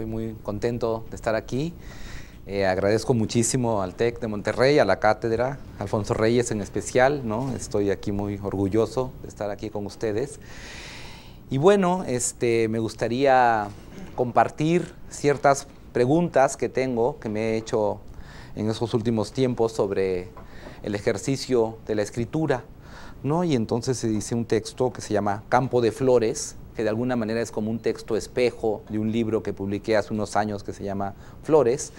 Estoy muy contento de estar aquí. Eh, agradezco muchísimo al TEC de Monterrey, a la cátedra, Alfonso Reyes en especial, ¿no? Estoy aquí muy orgulloso de estar aquí con ustedes. Y bueno, este, me gustaría compartir ciertas preguntas que tengo, que me he hecho en estos últimos tiempos sobre el ejercicio de la escritura, ¿no? Y entonces se dice un texto que se llama Campo de Flores, de alguna manera es como un texto espejo de un libro que publiqué hace unos años que se llama Flores,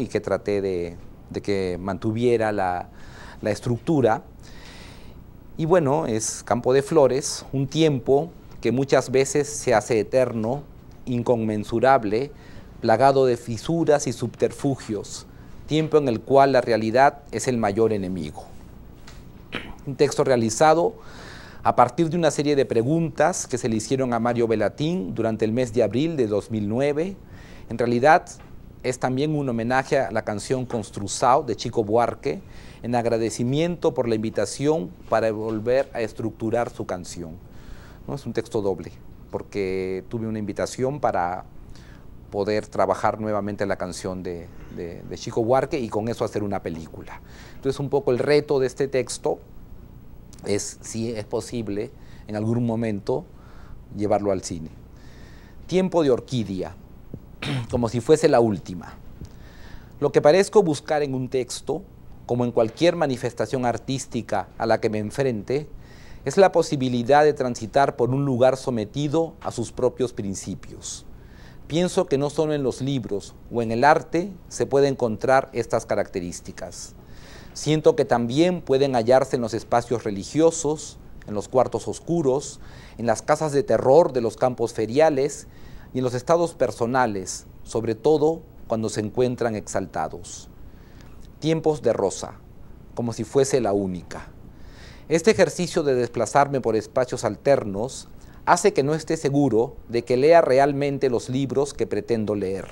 y que traté de, que mantuviera la, la estructura. Y bueno, es Campo de Flores, un tiempo que muchas veces se hace eterno, inconmensurable, plagado de fisuras y subterfugios, tiempo en el cual la realidad es el mayor enemigo. Un texto realizado a partir de una serie de preguntas que se le hicieron a Mario belatín durante el mes de abril de 2009. En realidad es también un homenaje a la canción Construzao de Chico Buarque, en agradecimiento por la invitación para volver a estructurar su canción. ¿No? Es un texto doble, porque tuve una invitación para poder trabajar nuevamente la canción de, de Chico Buarque y con eso hacer una película. Entonces un poco el reto de este texto es si es posible en algún momento llevarlo al cine. Tiempo de orquídea, como si fuese la última. Lo que parezco buscar en un texto, como en cualquier manifestación artística a la que me enfrente, es la posibilidad de transitar por un lugar sometido a sus propios principios. Pienso que no solo en los libros o en el arte se puede encontrar estas características. Siento que también pueden hallarse en los espacios religiosos, en los cuartos oscuros, en las casas de terror de los campos feriales y en los estados personales, sobre todo cuando se encuentran exaltados. Tiempos de rosa, como si fuese la única. Este ejercicio de desplazarme por espacios alternos hace que no esté seguro de que lea realmente los libros que pretendo leer.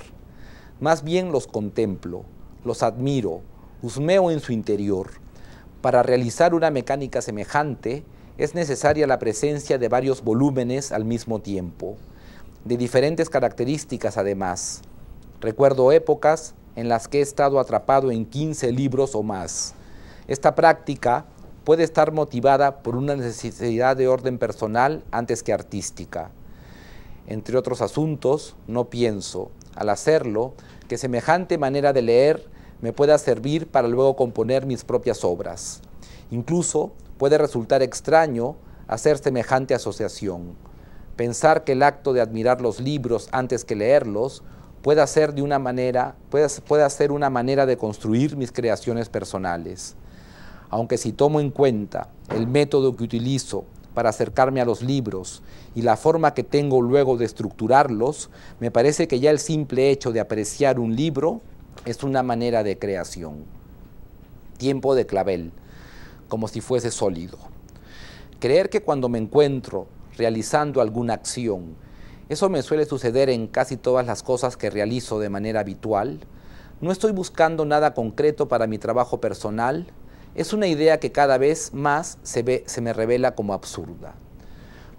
Más bien los contemplo, los admiro, husmeo en su interior. Para realizar una mecánica semejante es necesaria la presencia de varios volúmenes al mismo tiempo, de diferentes características además. Recuerdo épocas en las que he estado atrapado en 15 libros o más. Esta práctica puede estar motivada por una necesidad de orden personal antes que artística. Entre otros asuntos, no pienso, al hacerlo, que semejante manera de leer me pueda servir para luego componer mis propias obras. Incluso puede resultar extraño hacer semejante asociación. Pensar que el acto de admirar los libros antes que leerlos pueda ser de una manera, puede, ser una manera de construir mis creaciones personales. Aunque si tomo en cuenta el método que utilizo para acercarme a los libros y la forma que tengo luego de estructurarlos, me parece que ya el simple hecho de apreciar un libro es una manera de creación. Tiempo de clavel, como si fuese sólido. Creer que cuando me encuentro realizando alguna acción, eso me suele suceder en casi todas las cosas que realizo de manera habitual. No estoy buscando nada concreto para mi trabajo personal. Es una idea que cada vez más se, me revela como absurda.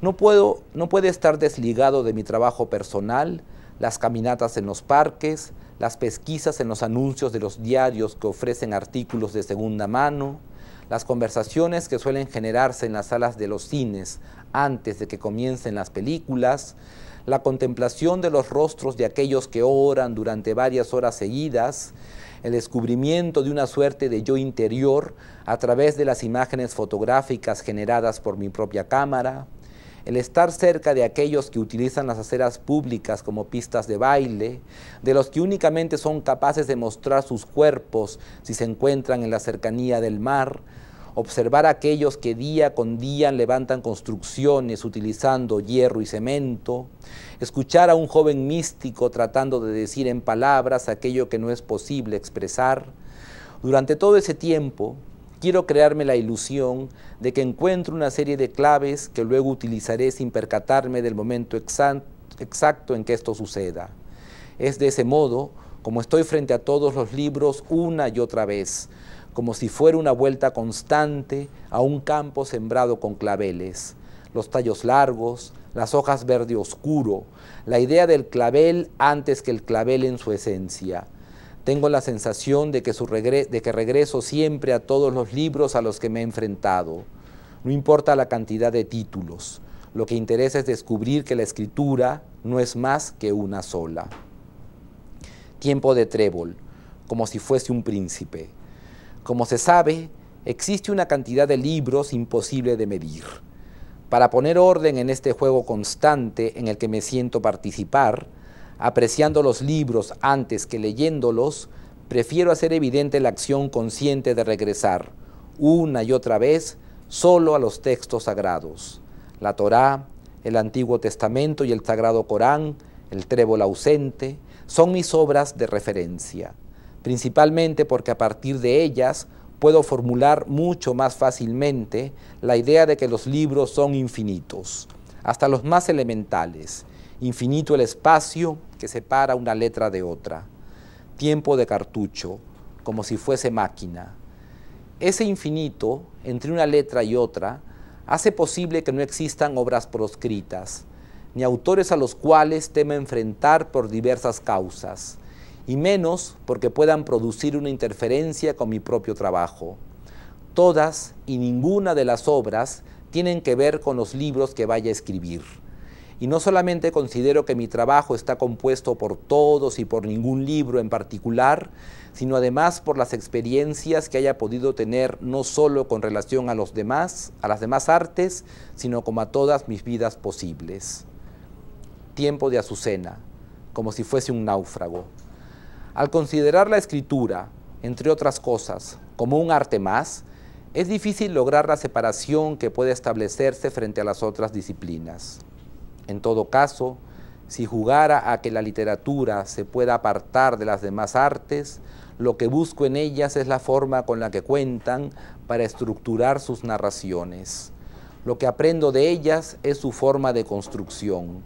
No, puedo, no puede estar desligado de mi trabajo personal, las caminatas en los parques, las pesquisas en los anuncios de los diarios que ofrecen artículos de segunda mano, las conversaciones que suelen generarse en las salas de los cines antes de que comiencen las películas, la contemplación de los rostros de aquellos que oran durante varias horas seguidas, el descubrimiento de una suerte de yo interior a través de las imágenes fotográficas generadas por mi propia cámara, el estar cerca de aquellos que utilizan las aceras públicas como pistas de baile, de los que únicamente son capaces de mostrar sus cuerpos si se encuentran en la cercanía del mar, observar a aquellos que día con día levantan construcciones utilizando hierro y cemento, escuchar a un joven místico tratando de decir en palabras aquello que no es posible expresar. Durante todo ese tiempo, Quiero crearme la ilusión de que encuentro una serie de claves que luego utilizaré sin percatarme del momento exacto en que esto suceda. Es de ese modo como estoy frente a todos los libros una y otra vez, como si fuera una vuelta constante a un campo sembrado con claveles, los tallos largos, las hojas verde oscuro, la idea del clavel antes que el clavel en su esencia tengo la sensación de que, de que regreso siempre a todos los libros a los que me he enfrentado. No importa la cantidad de títulos, lo que interesa es descubrir que la escritura no es más que una sola. Tiempo de trébol, como si fuese un príncipe. Como se sabe, existe una cantidad de libros imposible de medir. Para poner orden en este juego constante en el que me siento participar, Apreciando los libros antes que leyéndolos, prefiero hacer evidente la acción consciente de regresar, una y otra vez, solo a los textos sagrados. La Torá, el Antiguo Testamento y el Sagrado Corán, el Trébol ausente, son mis obras de referencia, principalmente porque a partir de ellas puedo formular mucho más fácilmente la idea de que los libros son infinitos, hasta los más elementales, infinito el espacio que separa una letra de otra, tiempo de cartucho, como si fuese máquina. Ese infinito, entre una letra y otra, hace posible que no existan obras proscritas, ni autores a los cuales tema enfrentar por diversas causas, y menos porque puedan producir una interferencia con mi propio trabajo. Todas y ninguna de las obras tienen que ver con los libros que vaya a escribir. Y no solamente considero que mi trabajo está compuesto por todos y por ningún libro en particular, sino además por las experiencias que haya podido tener no solo con relación a los demás, a las demás artes, sino como a todas mis vidas posibles. Tiempo de Azucena, como si fuese un náufrago. Al considerar la escritura, entre otras cosas, como un arte más, es difícil lograr la separación que puede establecerse frente a las otras disciplinas. En todo caso, si jugara a que la literatura se pueda apartar de las demás artes, lo que busco en ellas es la forma con la que cuentan para estructurar sus narraciones. Lo que aprendo de ellas es su forma de construcción.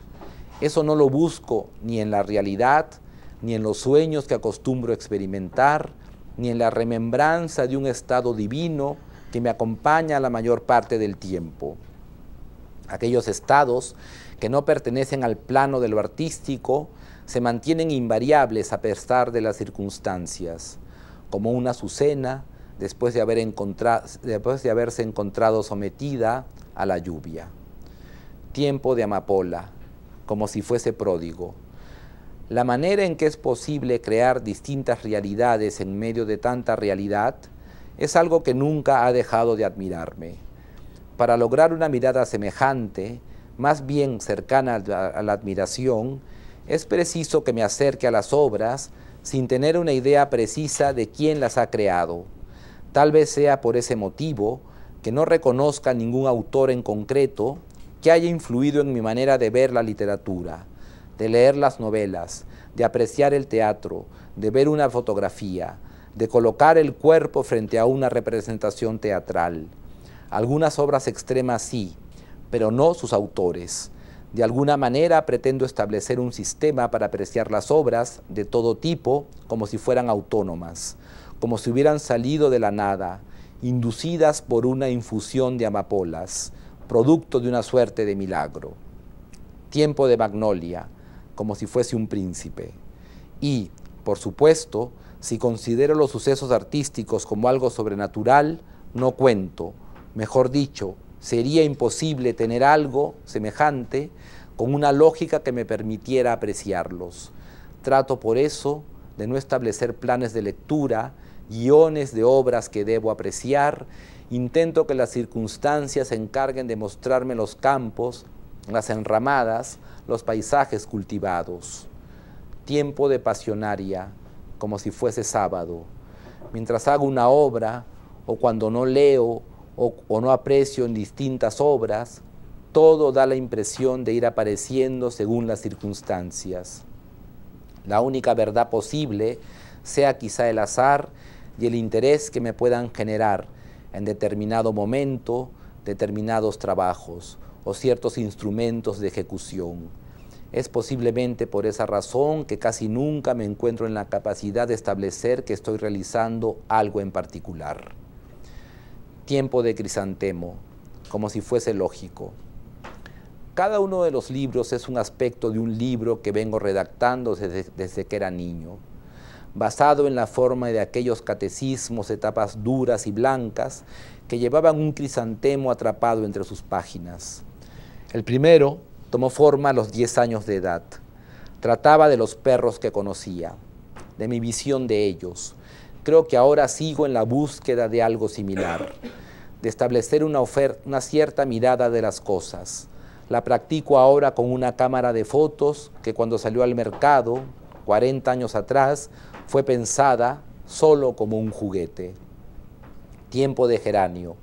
Eso no lo busco ni en la realidad, ni en los sueños que acostumbro experimentar, ni en la remembranza de un estado divino que me acompaña la mayor parte del tiempo. Aquellos estados que no pertenecen al plano de lo artístico, se mantienen invariables a pesar de las circunstancias, como una azucena después de, haber después de haberse encontrado sometida a la lluvia. Tiempo de amapola, como si fuese pródigo. La manera en que es posible crear distintas realidades en medio de tanta realidad es algo que nunca ha dejado de admirarme. Para lograr una mirada semejante, más bien cercana a la, admiración, es preciso que me acerque a las obras sin tener una idea precisa de quién las ha creado. Tal vez sea por ese motivo que no reconozca ningún autor en concreto que haya influido en mi manera de ver la literatura, de leer las novelas, de apreciar el teatro, de ver una fotografía, de colocar el cuerpo frente a una representación teatral. Algunas obras extremas sí, pero no sus autores. De alguna manera pretendo establecer un sistema para apreciar las obras de todo tipo como si fueran autónomas, como si hubieran salido de la nada, inducidas por una infusión de amapolas, producto de una suerte de milagro. Tiempo de magnolia, como si fuese un príncipe. Y, por supuesto, si considero los sucesos artísticos como algo sobrenatural, no cuento, mejor dicho, Sería imposible tener algo semejante con una lógica que me permitiera apreciarlos. Trato por eso de no establecer planes de lectura, guiones de obras que debo apreciar, intento que las circunstancias se encarguen de mostrarme los campos, las enramadas, los paisajes cultivados. Tiempo de pasionaria, como si fuese sábado. Mientras hago una obra, o cuando no leo o, no aprecio en distintas obras, todo da la impresión de ir apareciendo según las circunstancias. La única verdad posible sea quizá el azar y el interés que me puedan generar en determinado momento determinados trabajos o ciertos instrumentos de ejecución. Es posiblemente por esa razón que casi nunca me encuentro en la capacidad de establecer que estoy realizando algo en particular tiempo de crisantemo, como si fuese lógico. Cada uno de los libros es un aspecto de un libro que vengo redactando desde, que era niño, basado en la forma de aquellos catecismos, etapas duras y blancas, que llevaban un crisantemo atrapado entre sus páginas. El primero tomó forma a los 10 años de edad. Trataba de los perros que conocía, de mi visión de ellos, creo que ahora sigo en la búsqueda de algo similar, de establecer una, cierta mirada de las cosas. La practico ahora con una cámara de fotos que cuando salió al mercado, 40 años atrás, fue pensada solo como un juguete. Tiempo de geranio,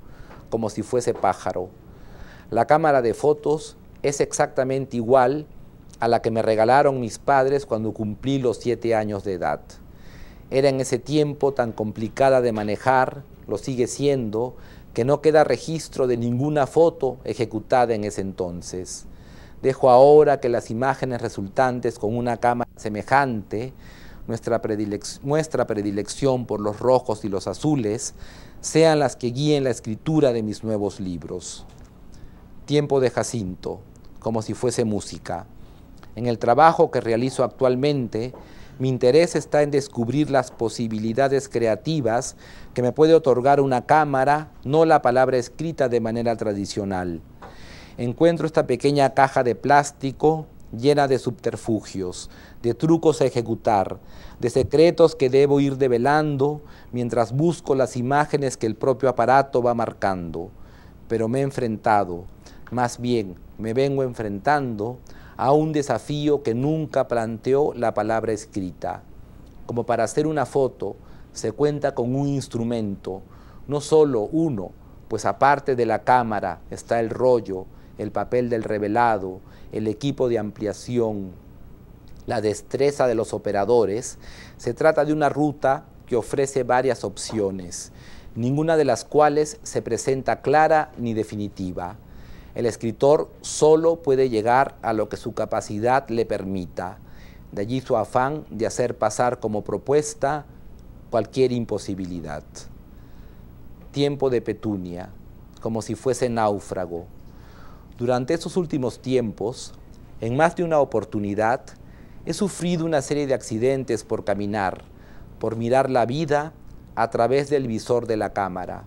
como si fuese pájaro. La cámara de fotos es exactamente igual a la que me regalaron mis padres cuando cumplí los siete años de edad era en ese tiempo tan complicada de manejar, lo sigue siendo, que no queda registro de ninguna foto ejecutada en ese entonces. Dejo ahora que las imágenes resultantes con una cámara semejante, nuestra, predilección por los rojos y los azules, sean las que guíen la escritura de mis nuevos libros. Tiempo de Jacinto, como si fuese música. En el trabajo que realizo actualmente, mi interés está en descubrir las posibilidades creativas que me puede otorgar una cámara, no la palabra escrita de manera tradicional. Encuentro esta pequeña caja de plástico llena de subterfugios, de trucos a ejecutar, de secretos que debo ir develando mientras busco las imágenes que el propio aparato va marcando. Pero me he enfrentado, más bien me vengo enfrentando a un desafío que nunca planteó la palabra escrita. Como para hacer una foto se cuenta con un instrumento, no solo uno, pues aparte de la cámara está el rollo, el papel del revelado, el equipo de ampliación, la destreza de los operadores, se trata de una ruta que ofrece varias opciones, ninguna de las cuales se presenta clara ni definitiva. El escritor solo puede llegar a lo que su capacidad le permita. De allí su afán de hacer pasar como propuesta cualquier imposibilidad. Tiempo de Petunia, como si fuese náufrago. Durante estos últimos tiempos, en más de una oportunidad, he sufrido una serie de accidentes por caminar, por mirar la vida a través del visor de la cámara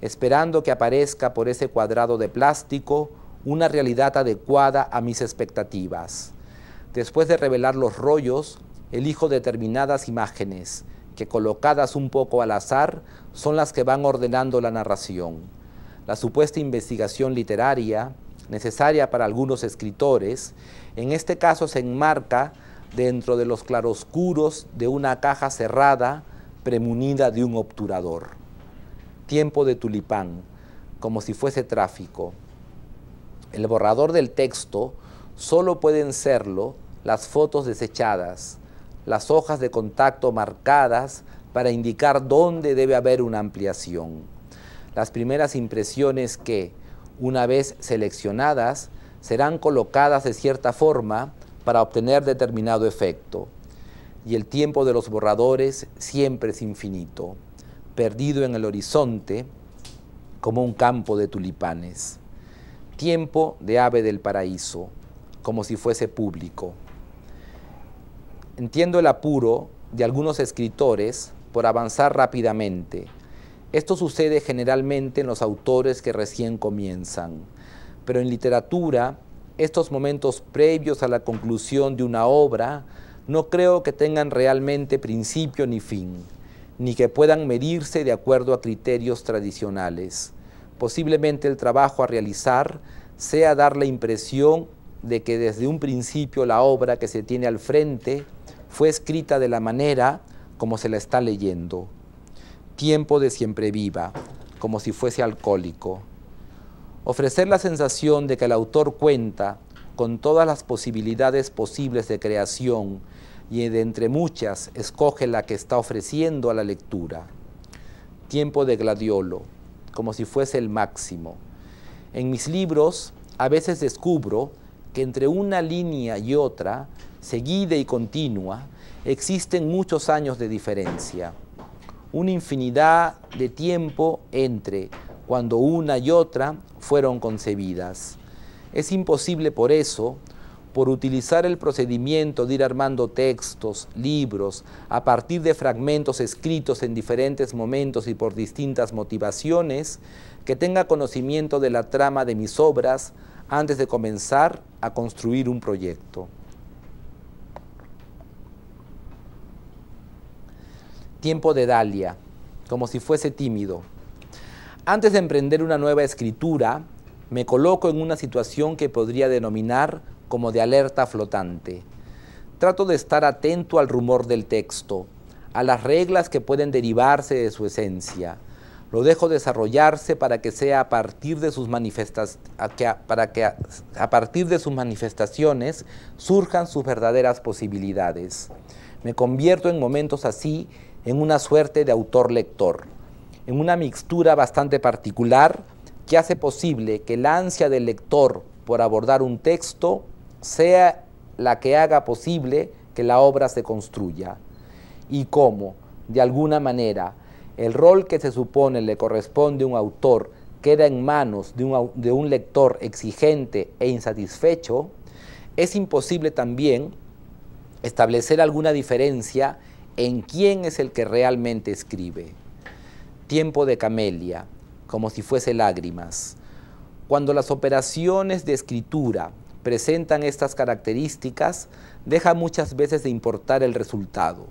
esperando que aparezca por ese cuadrado de plástico una realidad adecuada a mis expectativas. Después de revelar los rollos, elijo determinadas imágenes, que colocadas un poco al azar son las que van ordenando la narración. La supuesta investigación literaria, necesaria para algunos escritores, en este caso se enmarca dentro de los claroscuros de una caja cerrada premunida de un obturador tiempo de tulipán, como si fuese tráfico. El borrador del texto solo pueden serlo las fotos desechadas, las hojas de contacto marcadas para indicar dónde debe haber una ampliación. Las primeras impresiones que, una vez seleccionadas, serán colocadas de cierta forma para obtener determinado efecto. Y el tiempo de los borradores siempre es infinito perdido en el horizonte como un campo de tulipanes. Tiempo de ave del paraíso, como si fuese público. Entiendo el apuro de algunos escritores por avanzar rápidamente. Esto sucede generalmente en los autores que recién comienzan, pero en literatura estos momentos previos a la conclusión de una obra no creo que tengan realmente principio ni fin ni que puedan medirse de acuerdo a criterios tradicionales. Posiblemente el trabajo a realizar sea dar la impresión de que desde un principio la obra que se tiene al frente fue escrita de la manera como se la está leyendo. Tiempo de siempre viva, como si fuese alcohólico. Ofrecer la sensación de que el autor cuenta con todas las posibilidades posibles de creación y de entre muchas escoge la que está ofreciendo a la lectura. Tiempo de gladiolo, como si fuese el máximo. En mis libros a veces descubro que entre una línea y otra, seguida y continua, existen muchos años de diferencia. Una infinidad de tiempo entre cuando una y otra fueron concebidas. Es imposible por eso por utilizar el procedimiento de ir armando textos, libros, a partir de fragmentos escritos en diferentes momentos y por distintas motivaciones, que tenga conocimiento de la trama de mis obras antes de comenzar a construir un proyecto. Tiempo de Dalia, como si fuese tímido. Antes de emprender una nueva escritura, me coloco en una situación que podría denominar como de alerta flotante. Trato de estar atento al rumor del texto, a las reglas que pueden derivarse de su esencia. Lo dejo desarrollarse para que sea a partir de sus para que a partir de sus manifestaciones surjan sus verdaderas posibilidades. Me convierto en momentos así en una suerte de autor-lector, en una mixtura bastante particular que hace posible que la ansia del lector por abordar un texto sea la que haga posible que la obra se construya y cómo, de alguna manera, el rol que se supone le corresponde a un autor queda en manos de un, de un lector exigente e insatisfecho, es imposible también establecer alguna diferencia en quién es el que realmente escribe. Tiempo de camelia, como si fuese lágrimas. Cuando las operaciones de escritura presentan estas características, deja muchas veces de importar el resultado.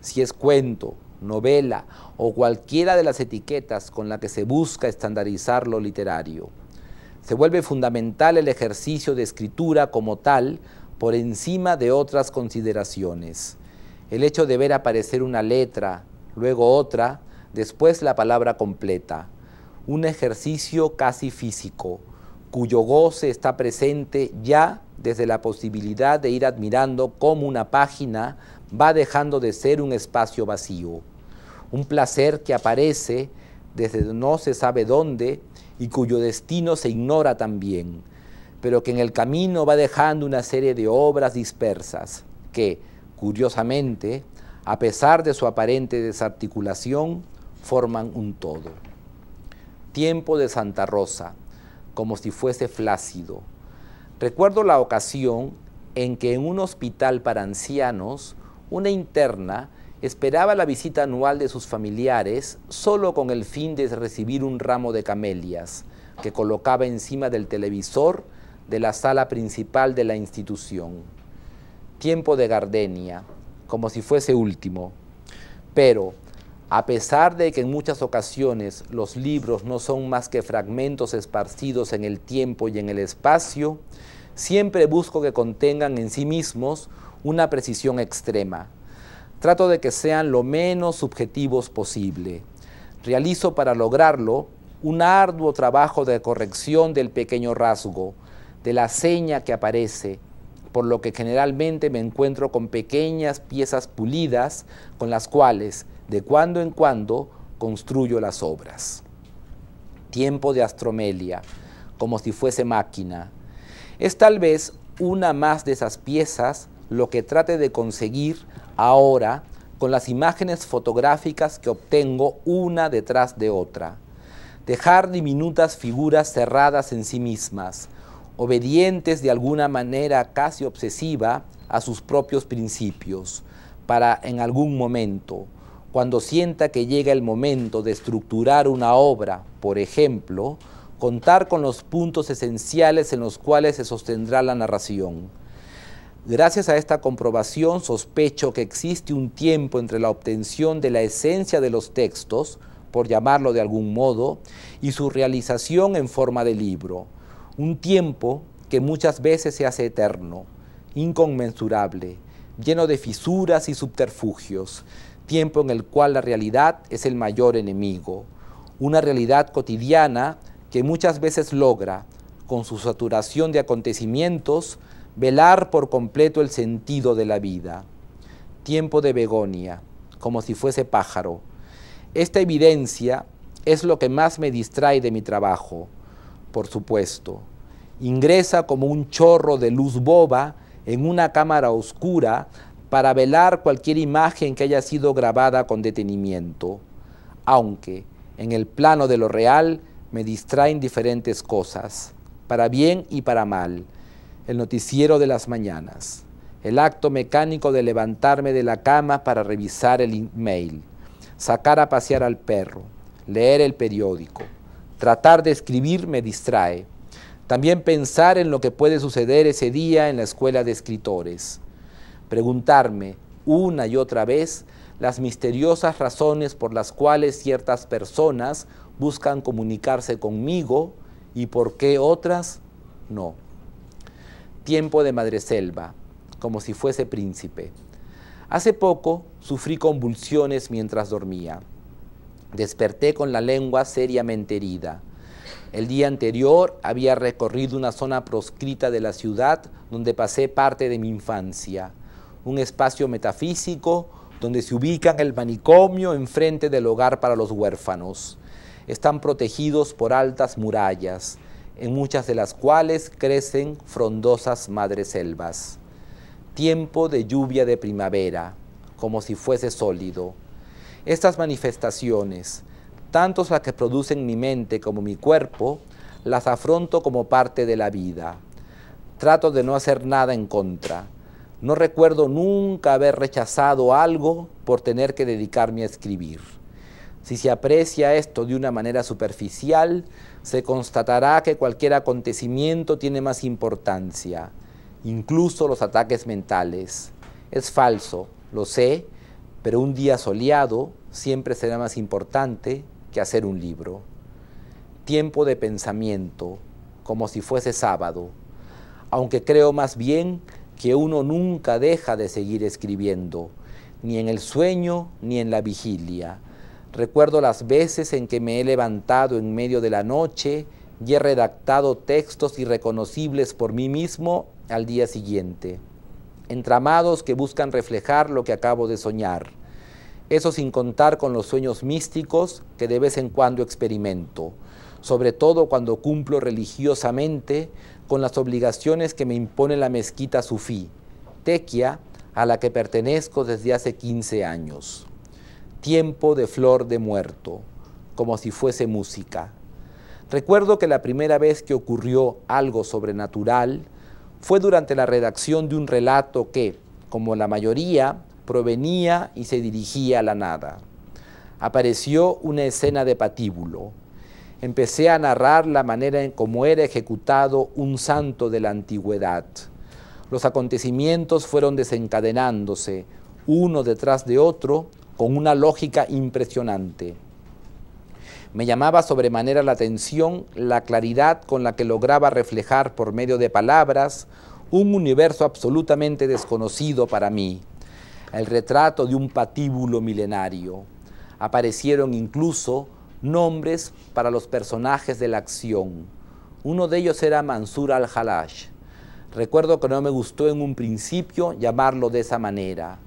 Si es cuento, novela o cualquiera de las etiquetas con la que se busca estandarizar lo literario. Se vuelve fundamental el ejercicio de escritura como tal por encima de otras consideraciones. El hecho de ver aparecer una letra, luego otra, después la palabra completa. Un ejercicio casi físico, cuyo goce está presente ya desde la posibilidad de ir admirando cómo una página va dejando de ser un espacio vacío, un placer que aparece desde no se sabe dónde y cuyo destino se ignora también, pero que en el camino va dejando una serie de obras dispersas que, curiosamente, a pesar de su aparente desarticulación, forman un todo. Tiempo de Santa Rosa, como si fuese flácido. Recuerdo la ocasión en que en un hospital para ancianos, una interna esperaba la visita anual de sus familiares solo con el fin de recibir un ramo de camelias que colocaba encima del televisor de la sala principal de la institución. Tiempo de gardenia, como si fuese último. Pero a pesar de que en muchas ocasiones los libros no son más que fragmentos esparcidos en el tiempo y en el espacio, siempre busco que contengan en sí mismos una precisión extrema. Trato de que sean lo menos subjetivos posible. Realizo para lograrlo un arduo trabajo de corrección del pequeño rasgo, de la seña que aparece, por lo que generalmente me encuentro con pequeñas piezas pulidas con las cuales de cuando en cuando construyo las obras. Tiempo de astromelia, como si fuese máquina. Es tal vez una más de esas piezas lo que trate de conseguir ahora con las imágenes fotográficas que obtengo una detrás de otra. Dejar diminutas figuras cerradas en sí mismas, obedientes de alguna manera casi obsesiva a sus propios principios, para en algún momento, cuando sienta que llega el momento de estructurar una obra, por ejemplo, contar con los puntos esenciales en los cuales se sostendrá la narración. Gracias a esta comprobación sospecho que existe un tiempo entre la obtención de la esencia de los textos, por llamarlo de algún modo, y su realización en forma de libro un tiempo que muchas veces se hace eterno, inconmensurable, lleno de fisuras y subterfugios, tiempo en el cual la realidad es el mayor enemigo, una realidad cotidiana que muchas veces logra, con su saturación de acontecimientos, velar por completo el sentido de la vida. Tiempo de begonia, como si fuese pájaro. Esta evidencia es lo que más me distrae de mi trabajo por supuesto. Ingresa como un chorro de luz boba en una cámara oscura para velar cualquier imagen que haya sido grabada con detenimiento, aunque en el plano de lo real me distraen diferentes cosas, para bien y para mal, el noticiero de las mañanas, el acto mecánico de levantarme de la cama para revisar el email, sacar a pasear al perro, leer el periódico, Tratar de escribir me distrae. También pensar en lo que puede suceder ese día en la escuela de escritores. Preguntarme una y otra vez las misteriosas razones por las cuales ciertas personas buscan comunicarse conmigo y por qué otras no. Tiempo de Selva, como si fuese príncipe. Hace poco sufrí convulsiones mientras dormía. Desperté con la lengua seriamente herida. El día anterior había recorrido una zona proscrita de la ciudad donde pasé parte de mi infancia, un espacio metafísico donde se ubican el manicomio enfrente del hogar para los huérfanos. Están protegidos por altas murallas, en muchas de las cuales crecen frondosas madreselvas. Tiempo de lluvia de primavera, como si fuese sólido estas manifestaciones, tanto las que producen mi mente como mi cuerpo, las afronto como parte de la vida. Trato de no hacer nada en contra. No recuerdo nunca haber rechazado algo por tener que dedicarme a escribir. Si se aprecia esto de una manera superficial, se constatará que cualquier acontecimiento tiene más importancia, incluso los ataques mentales. Es falso, lo sé, pero un día soleado siempre será más importante que hacer un libro. Tiempo de pensamiento, como si fuese sábado, aunque creo más bien que uno nunca deja de seguir escribiendo, ni en el sueño ni en la vigilia. Recuerdo las veces en que me he levantado en medio de la noche y he redactado textos irreconocibles por mí mismo al día siguiente entramados que buscan reflejar lo que acabo de soñar. Eso sin contar con los sueños místicos que de vez en cuando experimento, sobre todo cuando cumplo religiosamente con las obligaciones que me impone la mezquita sufí, Tequia, a la que pertenezco desde hace 15 años. Tiempo de flor de muerto, como si fuese música. Recuerdo que la primera vez que ocurrió algo sobrenatural, fue durante la redacción de un relato que, como la mayoría, provenía y se dirigía a la nada. Apareció una escena de patíbulo. Empecé a narrar la manera en cómo era ejecutado un santo de la antigüedad. Los acontecimientos fueron desencadenándose, uno detrás de otro, con una lógica impresionante. Me llamaba sobremanera la atención la claridad con la que lograba reflejar por medio de palabras un universo absolutamente desconocido para mí, el retrato de un patíbulo milenario. Aparecieron incluso nombres para los personajes de la acción. Uno de ellos era Mansur al-Halash. Recuerdo que no me gustó en un principio llamarlo de esa manera.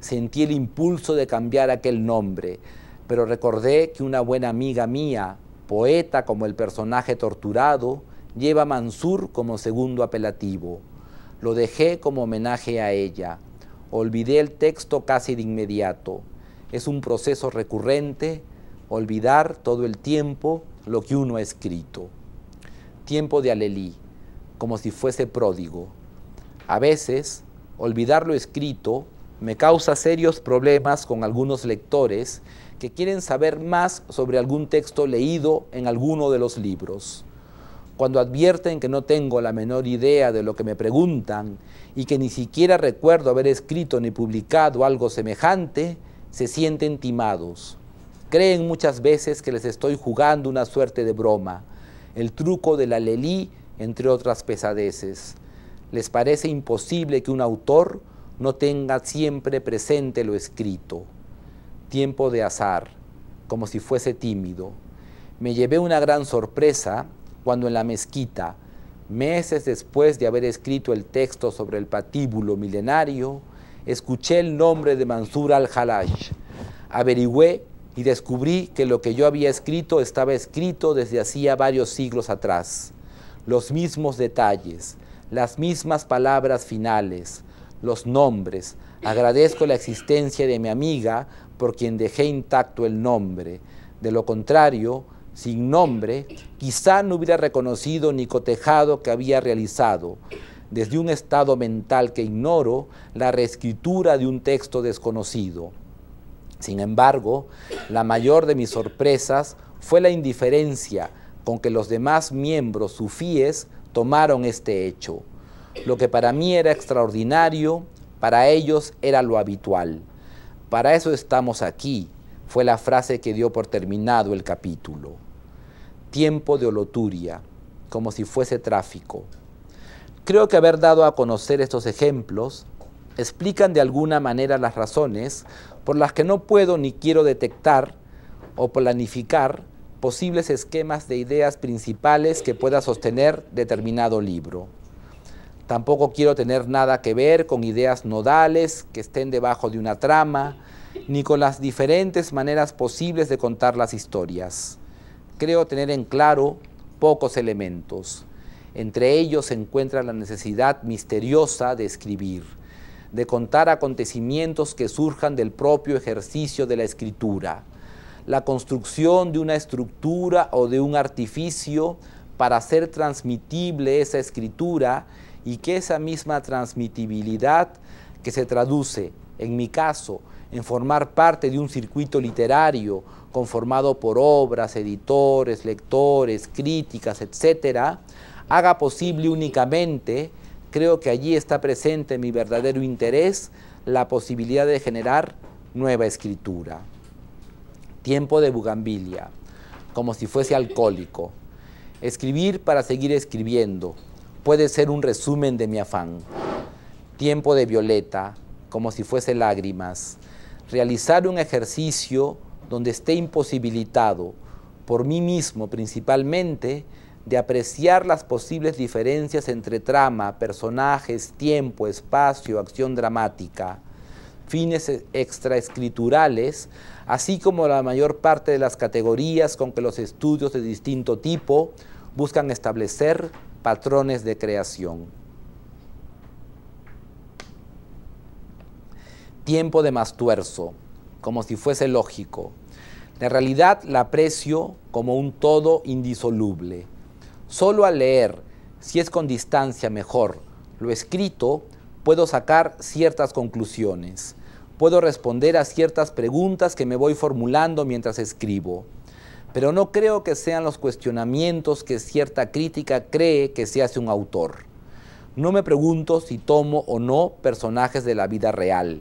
Sentí el impulso de cambiar aquel nombre, pero recordé que una buena amiga mía, poeta como el personaje torturado, lleva Mansur como segundo apelativo. Lo dejé como homenaje a ella. Olvidé el texto casi de inmediato. Es un proceso recurrente olvidar todo el tiempo lo que uno ha escrito. Tiempo de Alelí, como si fuese pródigo. A veces, olvidar lo escrito me causa serios problemas con algunos lectores que quieren saber más sobre algún texto leído en alguno de los libros. Cuando advierten que no tengo la menor idea de lo que me preguntan y que ni siquiera recuerdo haber escrito ni publicado algo semejante, se sienten timados. Creen muchas veces que les estoy jugando una suerte de broma, el truco de la lelí, entre otras pesadeces. Les parece imposible que un autor no tenga siempre presente lo escrito tiempo de azar, como si fuese tímido. Me llevé una gran sorpresa cuando en la mezquita, meses después de haber escrito el texto sobre el patíbulo milenario, escuché el nombre de Mansur al halash Averigüé y descubrí que lo que yo había escrito estaba escrito desde hacía varios siglos atrás. Los mismos detalles, las mismas palabras finales, los nombres. Agradezco la existencia de mi amiga por quien dejé intacto el nombre. De lo contrario, sin nombre, quizá no hubiera reconocido ni cotejado que había realizado. Desde un estado mental que ignoro, la reescritura de un texto desconocido. Sin embargo, la mayor de mis sorpresas fue la indiferencia con que los demás miembros sufíes tomaron este hecho. Lo que para mí era extraordinario, para ellos era lo habitual. Para eso estamos aquí, fue la frase que dio por terminado el capítulo. Tiempo de holoturia, como si fuese tráfico. Creo que haber dado a conocer estos ejemplos explican de alguna manera las razones por las que no puedo ni quiero detectar o planificar posibles esquemas de ideas principales que pueda sostener determinado libro. Tampoco quiero tener nada que ver con ideas nodales que estén debajo de una trama, ni con las diferentes maneras posibles de contar las historias. Creo tener en claro pocos elementos. Entre ellos se encuentra la necesidad misteriosa de escribir, de contar acontecimientos que surjan del propio ejercicio de la escritura, la construcción de una estructura o de un artificio para hacer transmitible esa escritura y que esa misma transmitibilidad que se traduce, en mi caso, en formar parte de un circuito literario conformado por obras, editores, lectores, críticas, etc., haga posible únicamente, creo que allí está presente mi verdadero interés, la posibilidad de generar nueva escritura. Tiempo de bugambilia, como si fuese alcohólico. Escribir para seguir escribiendo, puede ser un resumen de mi afán. Tiempo de violeta, como si fuese lágrimas. Realizar un ejercicio donde esté imposibilitado, por mí mismo principalmente, de apreciar las posibles diferencias entre trama, personajes, tiempo, espacio, acción dramática, fines extraescriturales, así como la mayor parte de las categorías con que los estudios de distinto tipo buscan establecer patrones de creación. Tiempo de tuerzo, como si fuese lógico. La realidad la aprecio como un todo indisoluble. Solo al leer, si es con distancia mejor, lo escrito, puedo sacar ciertas conclusiones. Puedo responder a ciertas preguntas que me voy formulando mientras escribo pero no creo que sean los cuestionamientos que cierta crítica cree que se hace un autor. No me pregunto si tomo o no personajes de la vida real,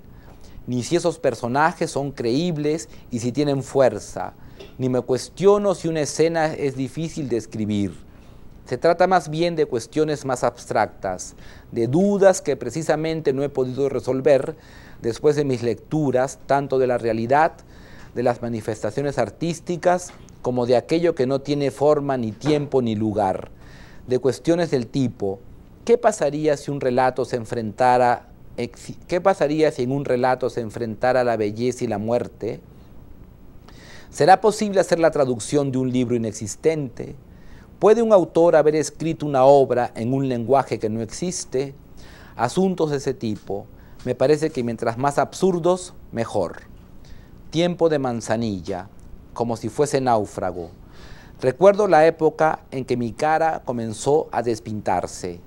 ni si esos personajes son creíbles y si tienen fuerza, ni me cuestiono si una escena es difícil de escribir. Se trata más bien de cuestiones más abstractas, de dudas que precisamente no he podido resolver después de mis lecturas, tanto de la realidad, de las manifestaciones artísticas, como de aquello que no tiene forma, ni tiempo, ni lugar, de cuestiones del tipo, ¿qué pasaría si un relato se enfrentara, qué pasaría si en un relato se enfrentara la belleza y la muerte? ¿Será posible hacer la traducción de un libro inexistente? ¿Puede un autor haber escrito una obra en un lenguaje que no existe? Asuntos de ese tipo. Me parece que mientras más absurdos, mejor. Tiempo de manzanilla como si fuese náufrago. Recuerdo la época en que mi cara comenzó a despintarse.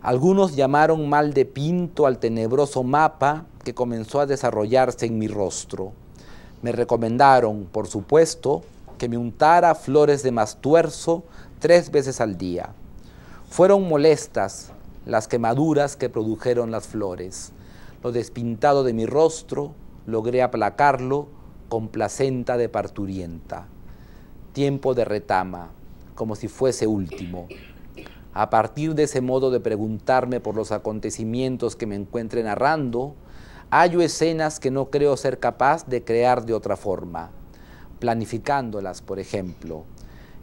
Algunos llamaron mal de pinto al tenebroso mapa que comenzó a desarrollarse en mi rostro. Me recomendaron, por supuesto, que me untara flores de mastuerzo tres veces al día. Fueron molestas las quemaduras que produjeron las flores. Lo despintado de mi rostro logré aplacarlo complacenta de parturienta, tiempo de retama, como si fuese último. A partir de ese modo de preguntarme por los acontecimientos que me encuentre narrando, hallo escenas que no creo ser capaz de crear de otra forma, planificándolas, por ejemplo.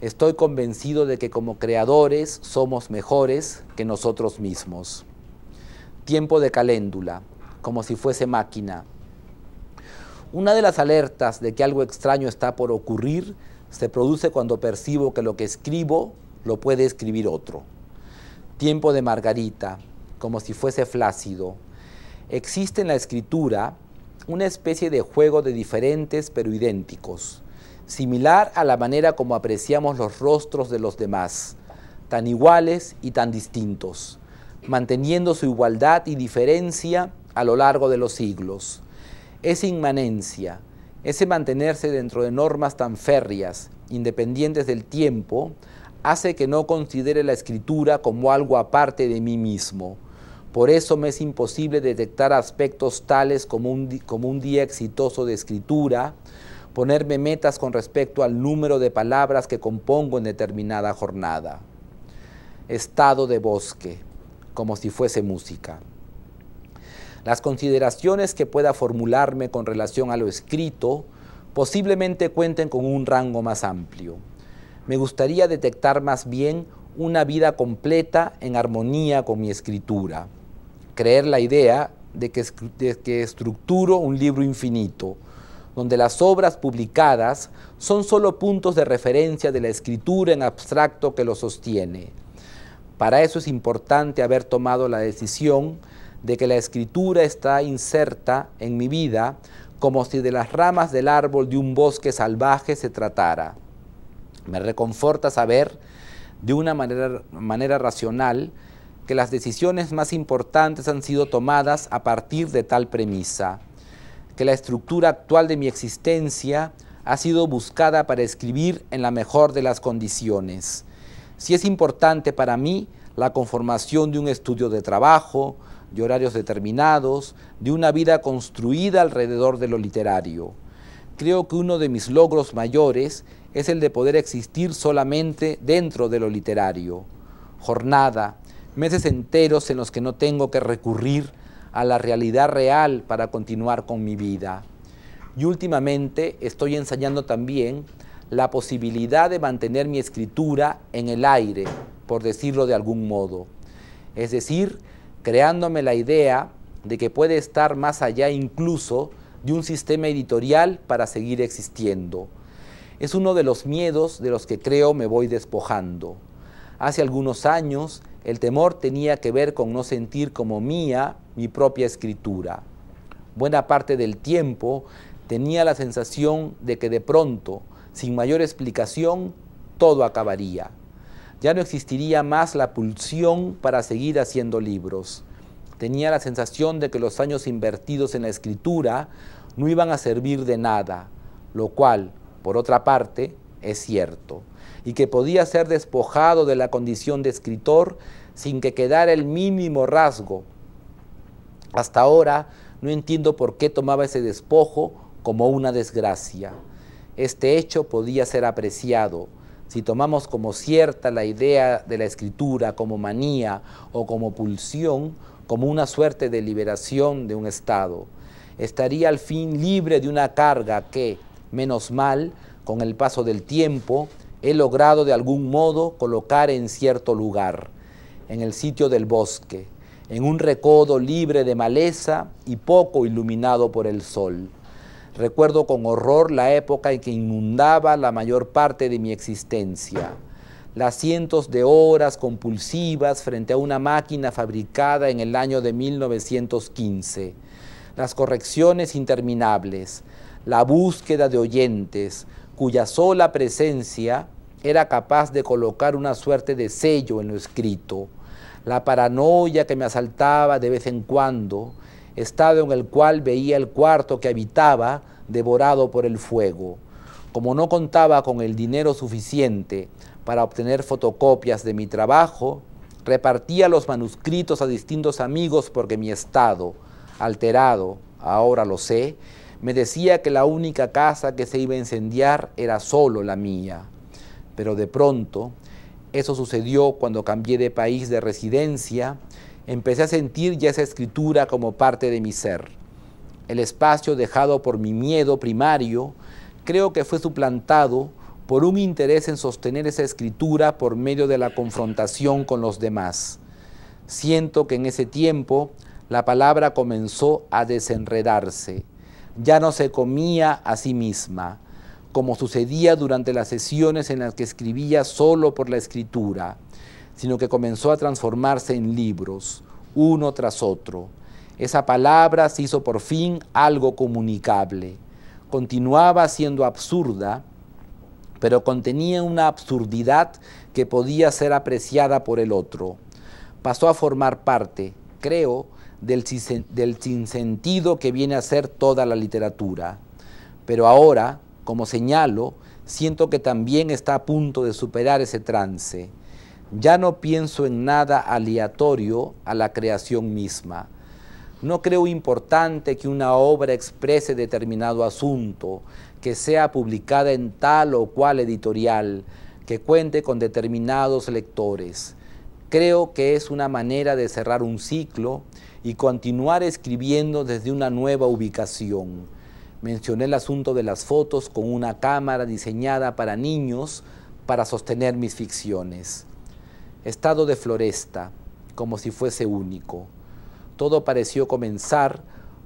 Estoy convencido de que como creadores somos mejores que nosotros mismos. Tiempo de caléndula, como si fuese máquina, una de las alertas de que algo extraño está por ocurrir se produce cuando percibo que lo que escribo lo puede escribir otro. Tiempo de Margarita, como si fuese flácido. Existe en la escritura una especie de juego de diferentes pero idénticos, similar a la manera como apreciamos los rostros de los demás, tan iguales y tan distintos, manteniendo su igualdad y diferencia a lo largo de los siglos. Esa inmanencia, ese mantenerse dentro de normas tan férreas, independientes del tiempo, hace que no considere la escritura como algo aparte de mí mismo. Por eso me es imposible detectar aspectos tales como un, como un, día exitoso de escritura, ponerme metas con respecto al número de palabras que compongo en determinada jornada. Estado de bosque, como si fuese música. Las consideraciones que pueda formularme con relación a lo escrito posiblemente cuenten con un rango más amplio. Me gustaría detectar más bien una vida completa en armonía con mi escritura. Creer la idea de que, estructuro un libro infinito, donde las obras publicadas son solo puntos de referencia de la escritura en abstracto que lo sostiene. Para eso es importante haber tomado la decisión de que la escritura está inserta en mi vida como si de las ramas del árbol de un bosque salvaje se tratara. Me reconforta saber, de una manera, manera racional, que las decisiones más importantes han sido tomadas a partir de tal premisa, que la estructura actual de mi existencia ha sido buscada para escribir en la mejor de las condiciones. Si es importante para mí la conformación de un estudio de trabajo, de horarios determinados, de una vida construida alrededor de lo literario. Creo que uno de mis logros mayores es el de poder existir solamente dentro de lo literario. Jornada, meses enteros en los que no tengo que recurrir a la realidad real para continuar con mi vida. Y últimamente estoy ensayando también la posibilidad de mantener mi escritura en el aire, por decirlo de algún modo. Es decir, creándome la idea de que puede estar más allá incluso de un sistema editorial para seguir existiendo. Es uno de los miedos de los que creo me voy despojando. Hace algunos años el temor tenía que ver con no sentir como mía mi propia escritura. Buena parte del tiempo tenía la sensación de que de pronto, sin mayor explicación, todo acabaría. Ya no existiría más la pulsión para seguir haciendo libros. Tenía la sensación de que los años invertidos en la escritura no iban a servir de nada, lo cual, por otra parte, es cierto, y que podía ser despojado de la condición de escritor sin que quedara el mínimo rasgo. Hasta ahora no entiendo por qué tomaba ese despojo como una desgracia. Este hecho podía ser apreciado, si tomamos como cierta la idea de la escritura como manía o como pulsión, como una suerte de liberación de un Estado, estaría al fin libre de una carga que, menos mal, con el paso del tiempo, he logrado de algún modo colocar en cierto lugar, en el sitio del bosque, en un recodo libre de maleza y poco iluminado por el sol. Recuerdo con horror la época en que inundaba la mayor parte de mi existencia. Las cientos de horas compulsivas frente a una máquina fabricada en el año de 1915. Las correcciones interminables. La búsqueda de oyentes, cuya sola presencia era capaz de colocar una suerte de sello en lo escrito. La paranoia que me asaltaba de vez en cuando estado en el cual veía el cuarto que habitaba devorado por el fuego. Como no contaba con el dinero suficiente para obtener fotocopias de mi trabajo, repartía los manuscritos a distintos amigos porque mi estado, alterado, ahora lo sé, me decía que la única casa que se iba a incendiar era solo la mía. Pero de pronto, eso sucedió cuando cambié de país de residencia empecé a sentir ya esa escritura como parte de mi ser. El espacio dejado por mi miedo primario creo que fue suplantado por un interés en sostener esa escritura por medio de la confrontación con los demás. Siento que en ese tiempo la palabra comenzó a desenredarse. Ya no se comía a sí misma, como sucedía durante las sesiones en las que escribía solo por la escritura sino que comenzó a transformarse en libros, uno tras otro. Esa palabra se hizo por fin algo comunicable. Continuaba siendo absurda, pero contenía una absurdidad que podía ser apreciada por el otro. Pasó a formar parte, creo, del, del sinsentido que viene a ser toda la literatura. Pero ahora, como señalo, siento que también está a punto de superar ese trance ya no pienso en nada aleatorio a la creación misma. No creo importante que una obra exprese determinado asunto, que sea publicada en tal o cual editorial, que cuente con determinados lectores. Creo que es una manera de cerrar un ciclo y continuar escribiendo desde una nueva ubicación. Mencioné el asunto de las fotos con una cámara diseñada para niños para sostener mis ficciones estado de floresta, como si fuese único. Todo pareció comenzar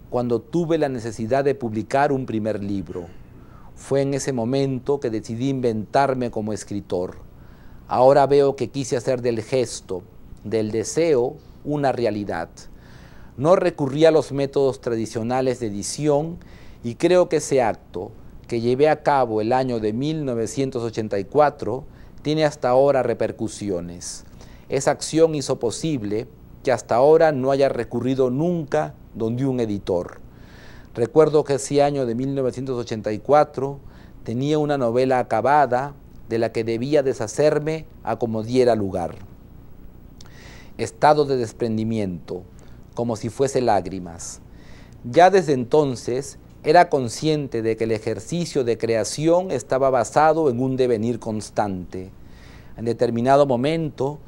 cuando tuve la necesidad de publicar un primer libro. Fue en ese momento que decidí inventarme como escritor. Ahora veo que quise hacer del gesto, del deseo, una realidad. No recurrí a los métodos tradicionales de edición y creo que ese acto, que llevé a cabo el año de 1984, tiene hasta ahora repercusiones. Esa acción hizo posible que hasta ahora no haya recurrido nunca donde un editor. Recuerdo que ese año de 1984 tenía una novela acabada de la que debía deshacerme a como diera lugar. Estado de desprendimiento, como si fuese lágrimas. Ya desde entonces era consciente de que el ejercicio de creación estaba basado en un devenir constante. En determinado momento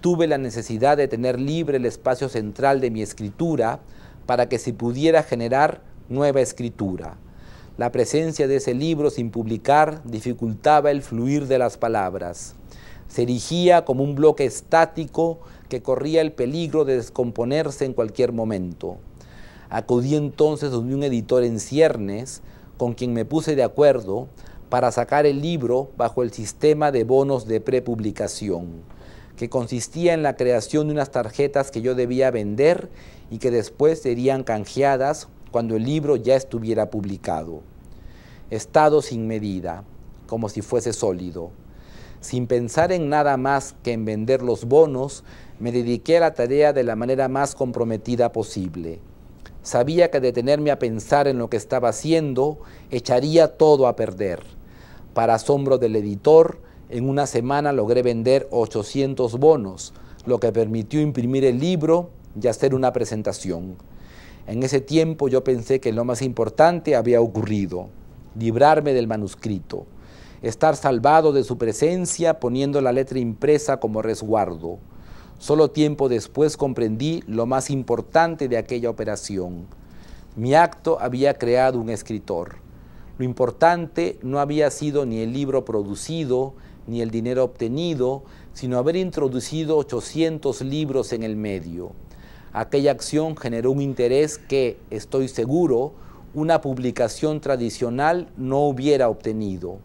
tuve la necesidad de tener libre el espacio central de mi escritura para que se pudiera generar nueva escritura. La presencia de ese libro sin publicar dificultaba el fluir de las palabras. Se erigía como un bloque estático que corría el peligro de descomponerse en cualquier momento. Acudí entonces a un editor en ciernes, con quien me puse de acuerdo para sacar el libro bajo el sistema de bonos de prepublicación que consistía en la creación de unas tarjetas que yo debía vender y que después serían canjeadas cuando el libro ya estuviera publicado. Estado sin medida, como si fuese sólido. Sin pensar en nada más que en vender los bonos, me dediqué a la tarea de la manera más comprometida posible. Sabía que detenerme a pensar en lo que estaba haciendo echaría todo a perder. Para asombro del editor, en una semana logré vender 800 bonos, lo que permitió imprimir el libro y hacer una presentación. En ese tiempo yo pensé que lo más importante había ocurrido, librarme del manuscrito, estar salvado de su presencia poniendo la letra impresa como resguardo. Solo tiempo después comprendí lo más importante de aquella operación. Mi acto había creado un escritor. Lo importante no había sido ni el libro producido, ni el dinero obtenido, sino haber introducido 800 libros en el medio. Aquella acción generó un interés que, estoy seguro, una publicación tradicional no hubiera obtenido.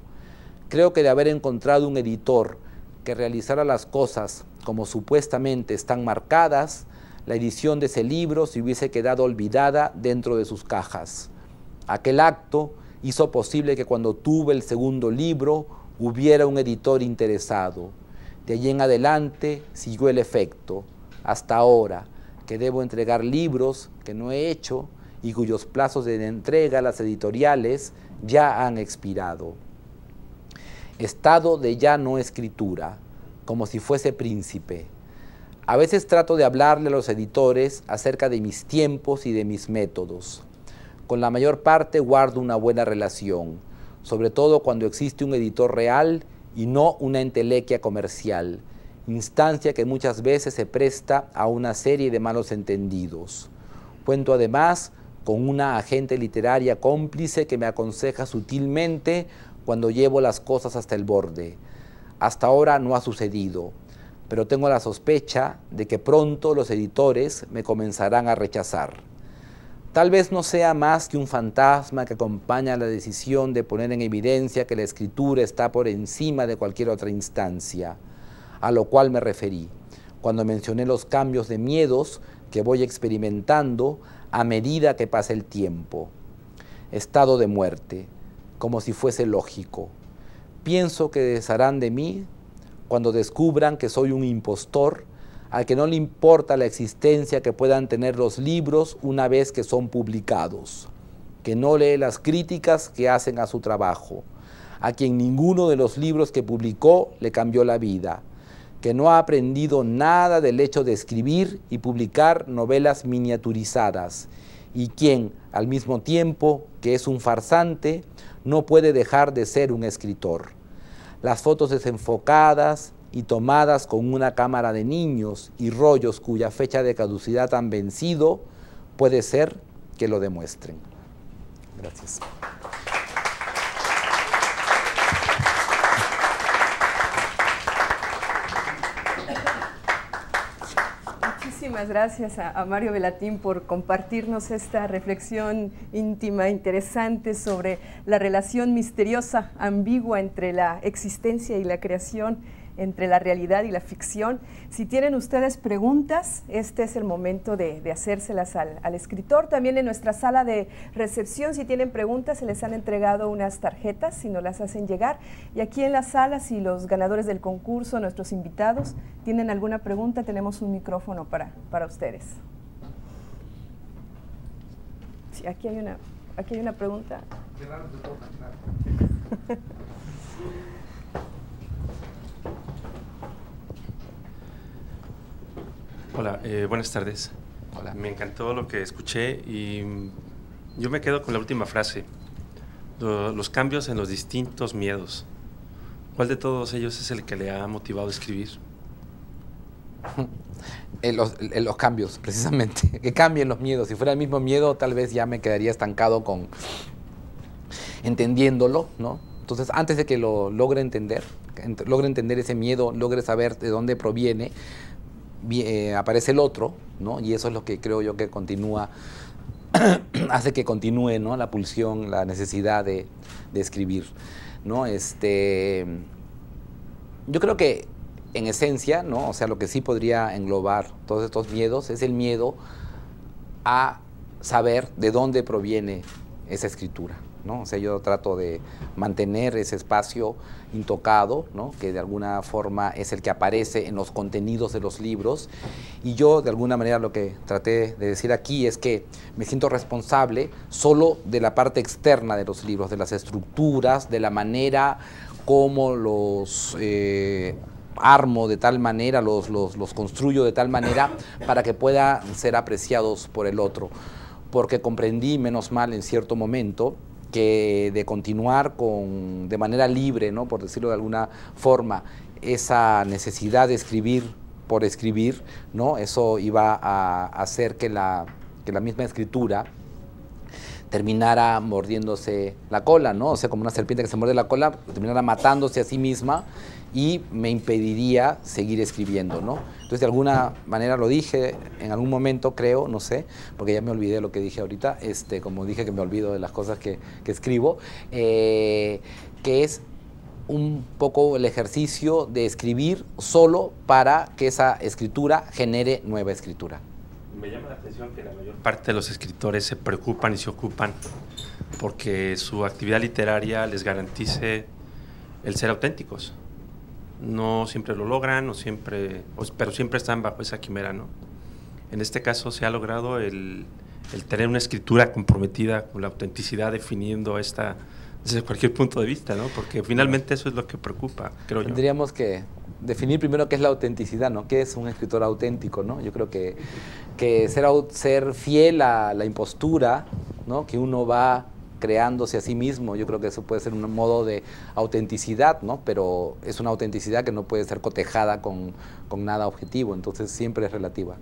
Creo que de haber encontrado un editor que realizara las cosas como supuestamente están marcadas, la edición de ese libro se hubiese quedado olvidada dentro de sus cajas. Aquel acto hizo posible que cuando tuve el segundo libro hubiera un editor interesado. De allí en adelante siguió el efecto, hasta ahora, que debo entregar libros que no he hecho y cuyos plazos de entrega a las editoriales ya han expirado. Estado de ya no escritura, como si fuese príncipe. A veces trato de hablarle a los editores acerca de mis tiempos y de mis métodos. Con la mayor parte guardo una buena relación sobre todo cuando existe un editor real y no una entelequia comercial, instancia que muchas veces se presta a una serie de malos entendidos. Cuento además con una agente literaria cómplice que me aconseja sutilmente cuando llevo las cosas hasta el borde. Hasta ahora no ha sucedido, pero tengo la sospecha de que pronto los editores me comenzarán a rechazar. Tal vez no sea más que un fantasma que acompaña la decisión de poner en evidencia que la escritura está por encima de cualquier otra instancia, a lo cual me referí cuando mencioné los cambios de miedos que voy experimentando a medida que pasa el tiempo. Estado de muerte, como si fuese lógico. Pienso que desharán de mí cuando descubran que soy un impostor al que no le importa la existencia que puedan tener los libros una vez que son publicados, que no lee las críticas que hacen a su trabajo, a quien ninguno de los libros que publicó le cambió la vida, que no ha aprendido nada del hecho de escribir y publicar novelas miniaturizadas, y quien, al mismo tiempo que es un farsante, no puede dejar de ser un escritor. Las fotos desenfocadas, y tomadas con una cámara de niños y rollos cuya fecha de caducidad han vencido, puede ser que lo demuestren. Gracias. Muchísimas gracias a, Mario Velatín por compartirnos esta reflexión íntima, interesante sobre la relación misteriosa, ambigua entre la existencia y la creación entre la realidad y la ficción. Si tienen ustedes preguntas, este es el momento de, hacérselas al, escritor. También en nuestra sala de recepción, si tienen preguntas, se les han entregado unas tarjetas, si no las hacen llegar. Y aquí en la sala, si los ganadores del concurso, nuestros invitados, tienen alguna pregunta, tenemos un micrófono para, para ustedes. Sí, aquí hay una, aquí hay una pregunta. Hola, eh, buenas tardes. Hola. Me encantó lo que escuché y yo me quedo con la última frase. Los cambios en los distintos miedos. ¿Cuál de todos ellos es el que le ha motivado a escribir? En los, cambios, precisamente. Que cambien los miedos. Si fuera el mismo miedo, tal vez ya me quedaría estancado con entendiéndolo, ¿no? Entonces, antes de que lo logre entender, logre entender ese miedo, logre saber de dónde proviene, eh, aparece el otro, ¿no? Y eso es lo que creo yo que continúa, hace que continúe, La pulsión, la necesidad de, escribir, este, yo creo que en esencia, ¿no? O sea, lo que sí podría englobar todos estos miedos es el miedo a saber de dónde proviene esa escritura, ¿no? O sea, yo trato de mantener ese espacio intocado, Que de alguna forma es el que aparece en los contenidos de los libros. Y yo, de alguna manera, lo que traté de decir aquí es que me siento responsable solo de la parte externa de los libros, de las estructuras, de la manera como los... Eh, armo de tal manera, los, los, los construyo de tal manera para que puedan ser apreciados por el otro porque comprendí menos mal en cierto momento que de continuar con, de manera libre, ¿no? por decirlo de alguna forma, esa necesidad de escribir por escribir, ¿no? eso iba a hacer que la, misma escritura terminara mordiéndose la cola, ¿no? O sea, como una serpiente que se muerde la cola, terminara matándose a sí misma y me impediría seguir escribiendo, ¿no? Entonces, de alguna manera lo dije en algún momento, creo, no sé, porque ya me olvidé lo que dije ahorita, este, como dije que me olvido de las cosas que, escribo, eh, que es un poco el ejercicio de escribir solo para que esa escritura genere nueva escritura. Me llama la atención que la mayor parte de los escritores se preocupan y se ocupan porque su actividad literaria les garantice el ser auténticos no siempre lo logran, o siempre, pero siempre están bajo esa quimera, ¿no? En este caso se ha logrado el, tener una escritura comprometida con la autenticidad, definiendo esta desde cualquier punto de vista, ¿no? Porque finalmente eso es lo que preocupa, creo Tendríamos que definir primero qué es la autenticidad, ¿no? ¿Qué es un escritor auténtico, ¿no? Yo creo que, que ser, ser fiel a la impostura, ¿no? Que uno va creándose a sí mismo. Yo creo que eso puede ser un modo de autenticidad, ¿no? Pero es una autenticidad que no puede ser cotejada con, nada objetivo, entonces siempre es relativa.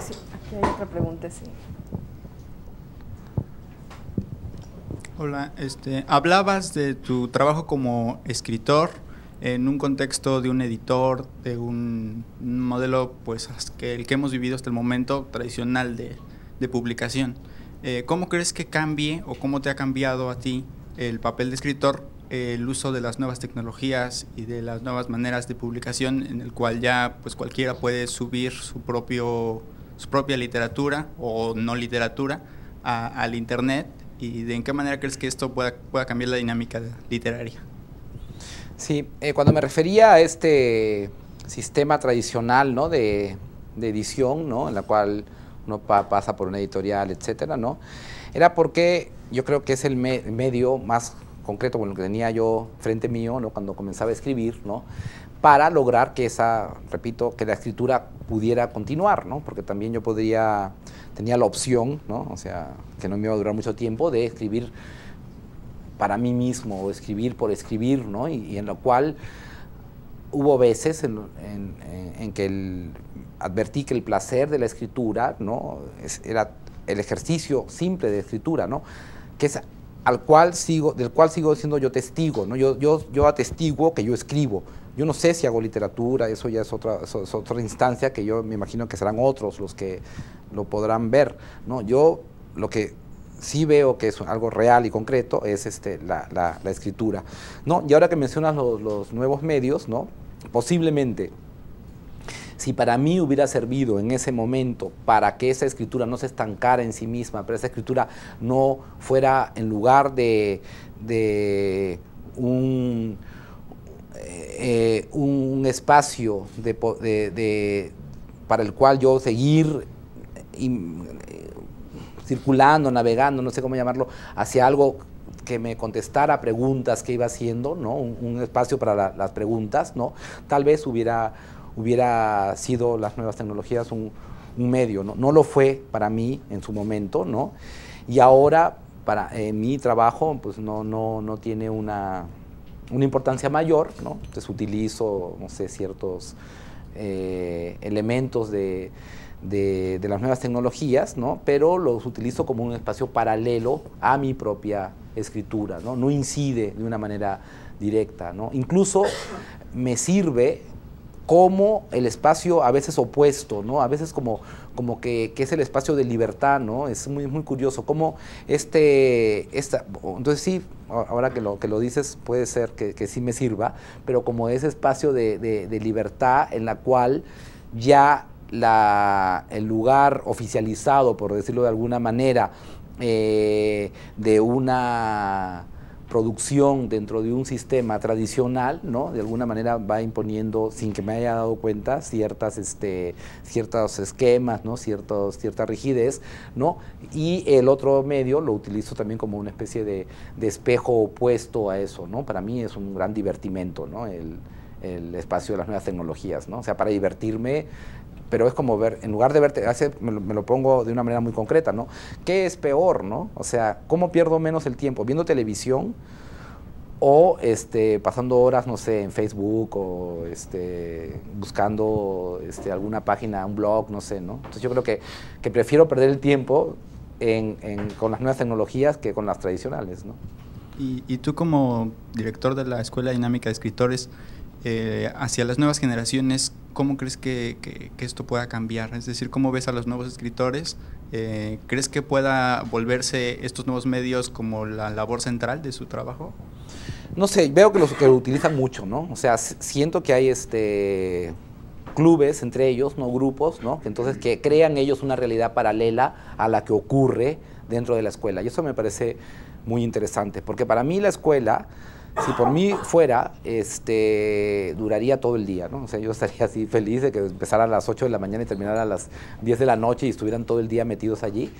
Sí, aquí hay otra pregunta, sí. Hola, este, hablabas de tu trabajo como escritor en un contexto de un editor, de un modelo, pues que el que hemos vivido hasta el momento tradicional de, de publicación. Eh, ¿Cómo crees que cambie o cómo te ha cambiado a ti el papel de escritor, el uso de las nuevas tecnologías y de las nuevas maneras de publicación, en el cual ya pues cualquiera puede subir su propio su propia literatura o no literatura al internet y de en qué manera crees que esto pueda, pueda cambiar la dinámica literaria? Sí, eh, cuando me refería a este sistema tradicional ¿no? de, edición, ¿no? en la cual uno pasa por una editorial, etcétera, ¿no? Era porque yo creo que es el medio más concreto con lo que tenía yo frente mío, ¿no? Cuando comenzaba a escribir, ¿no? Para lograr que esa, repito, que la escritura pudiera continuar, ¿no? Porque también yo podría, tenía la opción, ¿no? O sea, que no me iba a durar mucho tiempo de escribir para mí mismo escribir por escribir, ¿no? Y, en lo cual hubo veces en, que advertí que el placer de la escritura, ¿no? era el ejercicio simple de escritura, ¿no? Que es al cual sigo, del cual sigo siendo yo testigo, ¿no? Yo, yo, yo atestiguo que yo escribo. Yo no sé si hago literatura, eso ya es otra, otra instancia que yo me imagino que serán otros los que lo podrán ver, ¿no? Yo lo que sí veo que es algo real y concreto es este, la, escritura. ¿no? Y ahora que mencionas los, nuevos medios, ¿no? posiblemente, si para mí hubiera servido en ese momento para que esa escritura no se estancara en sí misma, pero esa escritura no fuera en lugar de, eh, un, espacio de, para el cual yo seguir circulando, navegando, no sé cómo llamarlo, hacia algo que me contestara preguntas que iba haciendo, ¿no? Un, espacio para las preguntas, ¿no? Tal vez hubiera, hubiera sido las nuevas tecnologías un, medio, ¿no? No lo fue para mí en su momento, ¿no? Y ahora, para eh, mi trabajo, pues no, no, tiene una, importancia mayor, ¿no? Entonces utilizo, no sé, ciertos eh, elementos de de, las nuevas tecnologías, ¿no? pero los utilizo como un espacio paralelo a mi propia escritura, no, no incide de una manera directa. ¿no? Incluso me sirve como el espacio a veces opuesto, ¿no? A veces como, como que, es el espacio de libertad, ¿no? Es muy, muy curioso como este, esta, entonces sí, ahora que lo, que lo dices puede ser que, sí me sirva, pero como ese espacio de, de libertad en la cual ya el lugar oficializado, por decirlo de alguna manera, eh, de una producción dentro de un sistema tradicional, ¿no? De alguna manera va imponiendo, sin que me haya dado cuenta, ciertas, este, ciertos esquemas, ¿no? Ciertos, cierta rigidez, ¿no? Y el otro medio lo utilizo también como una especie de, espejo opuesto a eso, Para mí es un gran divertimento, El, espacio de las nuevas tecnologías, O sea, para divertirme pero es como ver, en lugar de verte, hace, me, lo, pongo de una manera muy concreta, ¿no? ¿Qué es peor, no? O sea, ¿cómo pierdo menos el tiempo? ¿Viendo televisión o este, pasando horas, no sé, en Facebook o este, buscando este, alguna página, un blog, no sé, ¿no? Entonces yo creo que, que prefiero perder el tiempo en, con las nuevas tecnologías que con las tradicionales, ¿no? Y, tú como director de la Escuela Dinámica de Escritores, eh, hacia las nuevas generaciones, ¿cómo crees que, que, esto pueda cambiar? Es decir, ¿cómo ves a los nuevos escritores? Eh, ¿Crees que pueda volverse estos nuevos medios como la labor central de su trabajo? No sé, veo que, los, que lo utilizan mucho, ¿no? O sea, siento que hay este clubes entre ellos, no grupos, ¿no? Entonces que crean ellos una realidad paralela a la que ocurre dentro de la escuela. Y eso me parece muy interesante, porque para mí la escuela si por mí fuera, este, duraría todo el día, ¿no? O yo estaría así feliz de que empezara a las 8 de la mañana y terminara a las 10 de la noche y estuvieran todo el día metidos allí,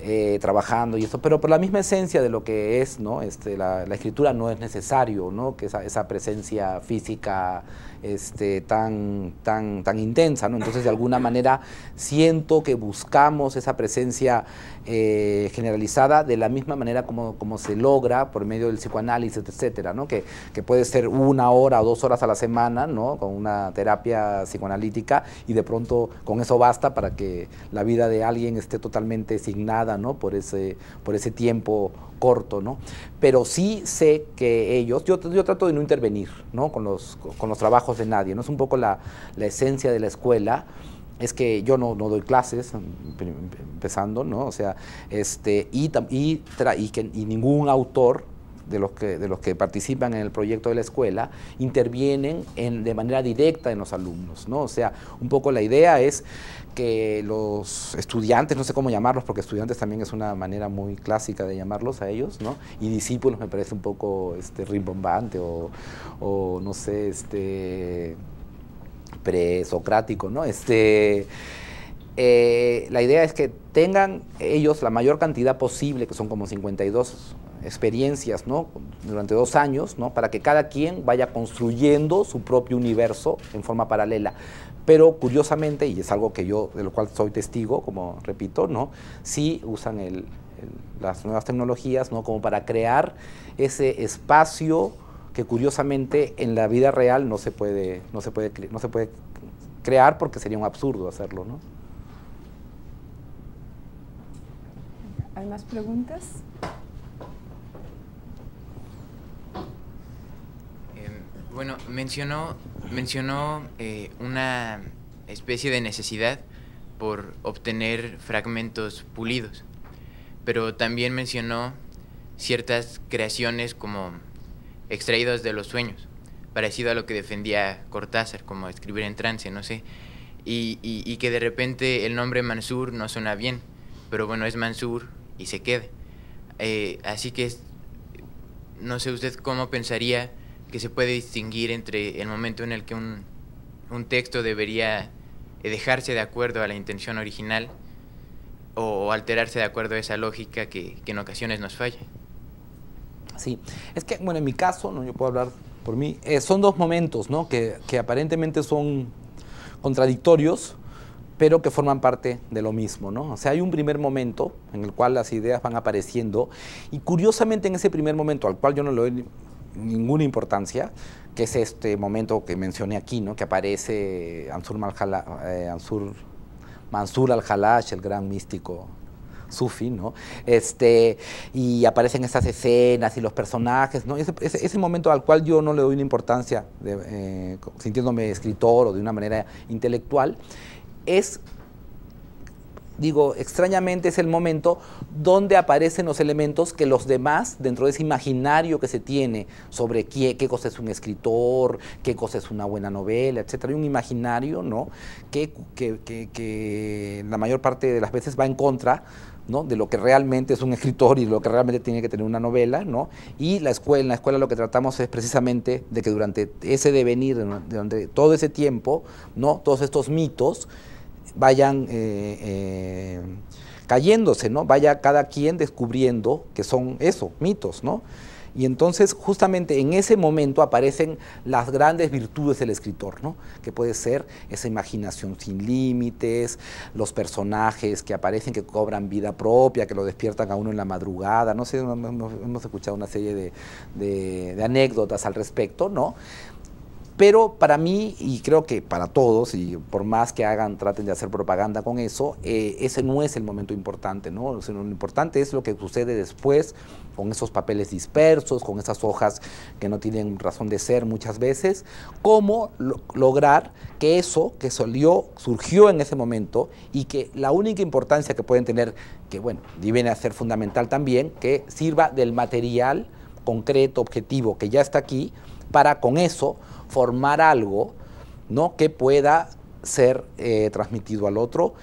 eh, trabajando y eso. Pero por la misma esencia de lo que es, ¿no? Este, la, escritura no es necesario, ¿no? Que esa, presencia física este, tan, tan, tan intensa, ¿no? Entonces, de alguna manera, siento que buscamos esa presencia eh, generalizada de la misma manera como, como se logra por medio del psicoanálisis, etcétera, que, puede ser una hora o dos horas a la semana con una terapia psicoanalítica y de pronto con eso basta para que la vida de alguien esté totalmente signada ¿no? por, ese, por ese tiempo corto, Pero sí sé que ellos, yo, yo trato de no intervenir, Con los, trabajos de nadie, ¿no? Es un poco la, esencia de la escuela, es que yo no, doy clases, em, em, empezando, ¿no? O sea, este, y, y ningún autor de los, que, de los que participan en el proyecto de la escuela intervienen en, de manera directa en los alumnos, ¿no? O sea, un poco la idea es que los estudiantes, no sé cómo llamarlos, porque estudiantes también es una manera muy clásica de llamarlos a ellos, ¿no? Y discípulos me parece un poco este, rimbombante o, o no sé, este presocrático, ¿no? Este, eh, la idea es que tengan ellos la mayor cantidad posible, que son como 52 experiencias, Durante dos años, Para que cada quien vaya construyendo su propio universo en forma paralela. Pero curiosamente, y es algo que yo, de lo cual soy testigo, como repito, ¿no? Sí usan las nuevas tecnologías, ¿no? Como para crear ese espacio que curiosamente en la vida real no se puede, no puede, no se puede crear porque sería un absurdo hacerlo, ¿no? ¿Hay más preguntas? Em, bueno, mencionó, mencionó eh, una especie de necesidad por obtener fragmentos pulidos, pero también mencionó ciertas creaciones como extraídas de los sueños, parecido a lo que defendía Cortázar, como escribir en trance, no sé, y, y, y que de repente el nombre Mansur no suena bien, pero bueno, es Mansur y se quede. Eh, así que no sé usted cómo pensaría que se puede distinguir entre el momento en el que un, un texto debería eh, dejarse de acuerdo a la intención original o alterarse de acuerdo a esa lógica que, en ocasiones nos falla. Sí, es que, bueno, en mi caso, no yo puedo hablar por mí, eh, son dos momentos, ¿no? Que, que aparentemente son contradictorios, pero que forman parte de lo mismo, ¿no? O sea, hay un primer momento en el cual las ideas van apareciendo y curiosamente en ese primer momento, al cual yo no le doy ninguna importancia, que es este momento que mencioné aquí, ¿no? Que aparece Ansur, Malhala, eh, Mansur al-Halash, el gran místico sufi, ¿no? Este, y aparecen esas escenas y los personajes, ¿no? Ese, momento al cual yo no le doy una importancia, eh, sintiéndome escritor o de una manera intelectual, es, digo, extrañamente es el momento donde aparecen los elementos que los demás, dentro de ese imaginario que se tiene sobre qué, qué cosa es un escritor, qué cosa es una buena novela, etcétera, hay un imaginario, ¿no? Que, la mayor parte de las veces va en contra ¿no? de lo que realmente es un escritor y lo que realmente tiene que tener una novela, ¿no? y la escuela, en la escuela lo que tratamos es precisamente de que durante ese devenir, durante todo ese tiempo, ¿no? todos estos mitos, vayan eh, eh, cayéndose, ¿no? Vaya cada quien descubriendo que son eso, mitos, ¿no? Y entonces justamente en ese momento aparecen las grandes virtudes del escritor, ¿no? Que puede ser esa imaginación sin límites, los personajes que aparecen, que cobran vida propia, que lo despiertan a uno en la madrugada, no sé, hemos escuchado una serie de, de anécdotas al respecto, ¿no? Pero para mí, y creo que para todos, y por más que hagan, traten de hacer propaganda con eso, eh, ese no es el momento importante, ¿no? lo importante es lo que sucede después con esos papeles dispersos, con esas hojas que no tienen razón de ser muchas veces, cómo lograr que eso que salió surgió en ese momento y que la única importancia que pueden tener, que bueno, viene a ser fundamental también, que sirva del material concreto, objetivo, que ya está aquí, para con eso formar algo ¿no? que pueda ser eh, transmitido al otro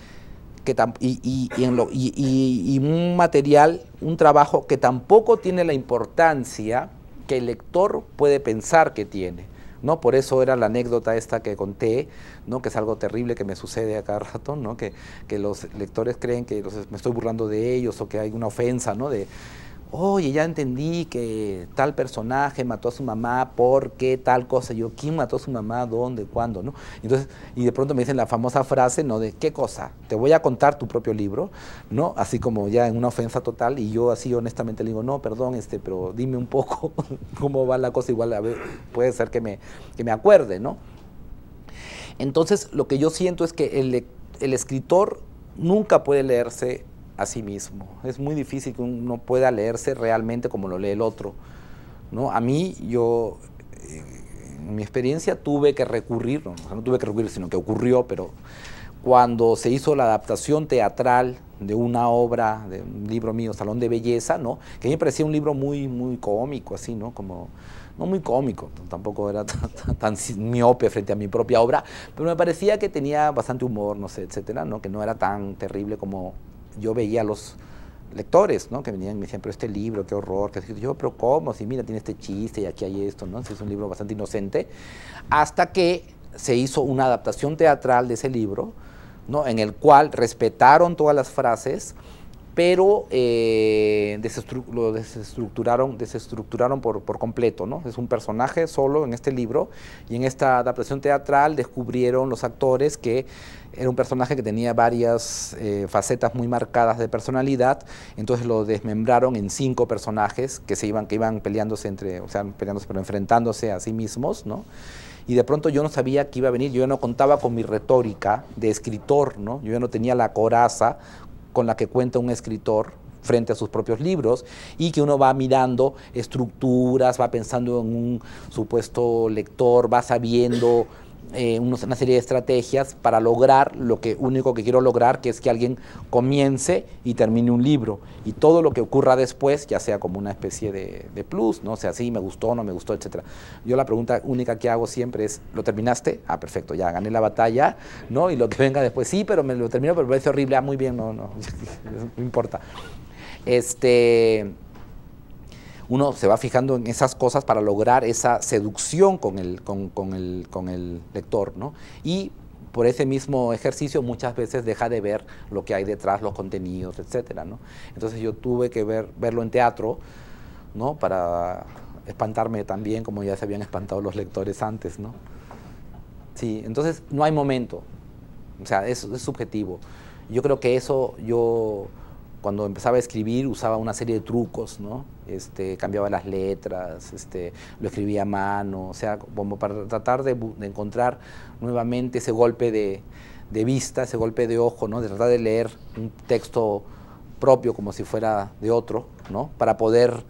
que y, y, en lo, y, un material, un trabajo que tampoco tiene la importancia que el lector puede pensar que tiene. ¿no? Por eso era la anécdota esta que conté, ¿no? que es algo terrible que me sucede a cada rato, ¿no? que, que los lectores creen que me estoy burlando de ellos o que hay una ofensa ¿no? de, oye, ya entendí que tal personaje mató a su mamá ¿por qué tal cosa. Yo, ¿quién mató a su mamá? ¿Dónde? ¿Cuándo? ¿No? Entonces, y de pronto me dicen la famosa frase, ¿no? De qué cosa, te voy a contar tu propio libro, ¿no? Así como ya en una ofensa total, y yo así honestamente le digo, no, perdón, este, pero dime un poco cómo va la cosa, igual a ver, puede ser que me, que me acuerde, ¿no? Entonces, lo que yo siento es que el, el escritor nunca puede leerse a sí mismo. Es muy difícil que uno pueda leerse realmente como lo lee el otro. ¿no? A mí, yo, eh, en mi experiencia, tuve que recurrir, no, tuve que recurrir, sino que ocurrió, pero cuando se hizo la adaptación teatral de una obra, de un libro mío, Salón de Belleza, ¿no? que a mí me parecía un libro muy, muy cómico, así, ¿no? Como, no muy cómico, tampoco era tan, tan, miope frente a mi propia obra, pero me parecía que tenía bastante humor, no sé, etcétera, ¿no? que no era tan terrible como yo veía a los lectores, Que venían y me decían, pero este libro, qué horror, que yo, pero ¿cómo? Si mira, tiene este chiste y aquí hay esto, ¿no? es un libro bastante inocente. Hasta que se hizo una adaptación teatral de ese libro, ¿no? En el cual respetaron todas las frases, pero eh, lo desestructuraron, desestructuraron por, por, completo, ¿no? Es un personaje solo en este libro y en esta adaptación teatral descubrieron los actores que era un personaje que tenía varias eh, facetas muy marcadas de personalidad, entonces lo desmembraron en cinco personajes que se iban, que iban peleándose entre, o sea, peleándose pero enfrentándose a sí mismos, ¿no? y de pronto yo no sabía que iba a venir, yo ya no contaba con mi retórica de escritor, ¿no? Yo ya no tenía la coraza con la que cuenta un escritor frente a sus propios libros y que uno va mirando estructuras, va pensando en un supuesto lector, va sabiendo eh, una serie de estrategias para lograr lo que único que quiero lograr, que es que alguien comience y termine un libro. Y todo lo que ocurra después, ya sea como una especie de, plus, ¿no? sea, así, me gustó, no me gustó, etcétera. Yo la pregunta única que hago siempre es, ¿lo terminaste? Ah, perfecto, ya gané la batalla, ¿no? Y lo que venga después, sí, pero me lo termino, pero me parece horrible, ah, muy bien, no, no, no importa. Este, uno se va fijando en esas cosas para lograr esa seducción con el, con, lector, ¿no? Y por ese mismo ejercicio muchas veces deja de ver lo que hay detrás, los contenidos, etcétera, Entonces yo tuve que ver, verlo en teatro, ¿no? Para espantarme también, como ya se habían espantado los lectores antes, ¿no? entonces no hay momento, o sea, es, es subjetivo. Yo creo que eso yo, cuando empezaba a escribir, usaba una serie de trucos, ¿no? Este, cambiaba las letras, este, lo escribía a mano, o sea, como para tratar de, encontrar nuevamente ese golpe de, vista, ese golpe de ojo, ¿no? de tratar de leer un texto propio como si fuera de otro, para poder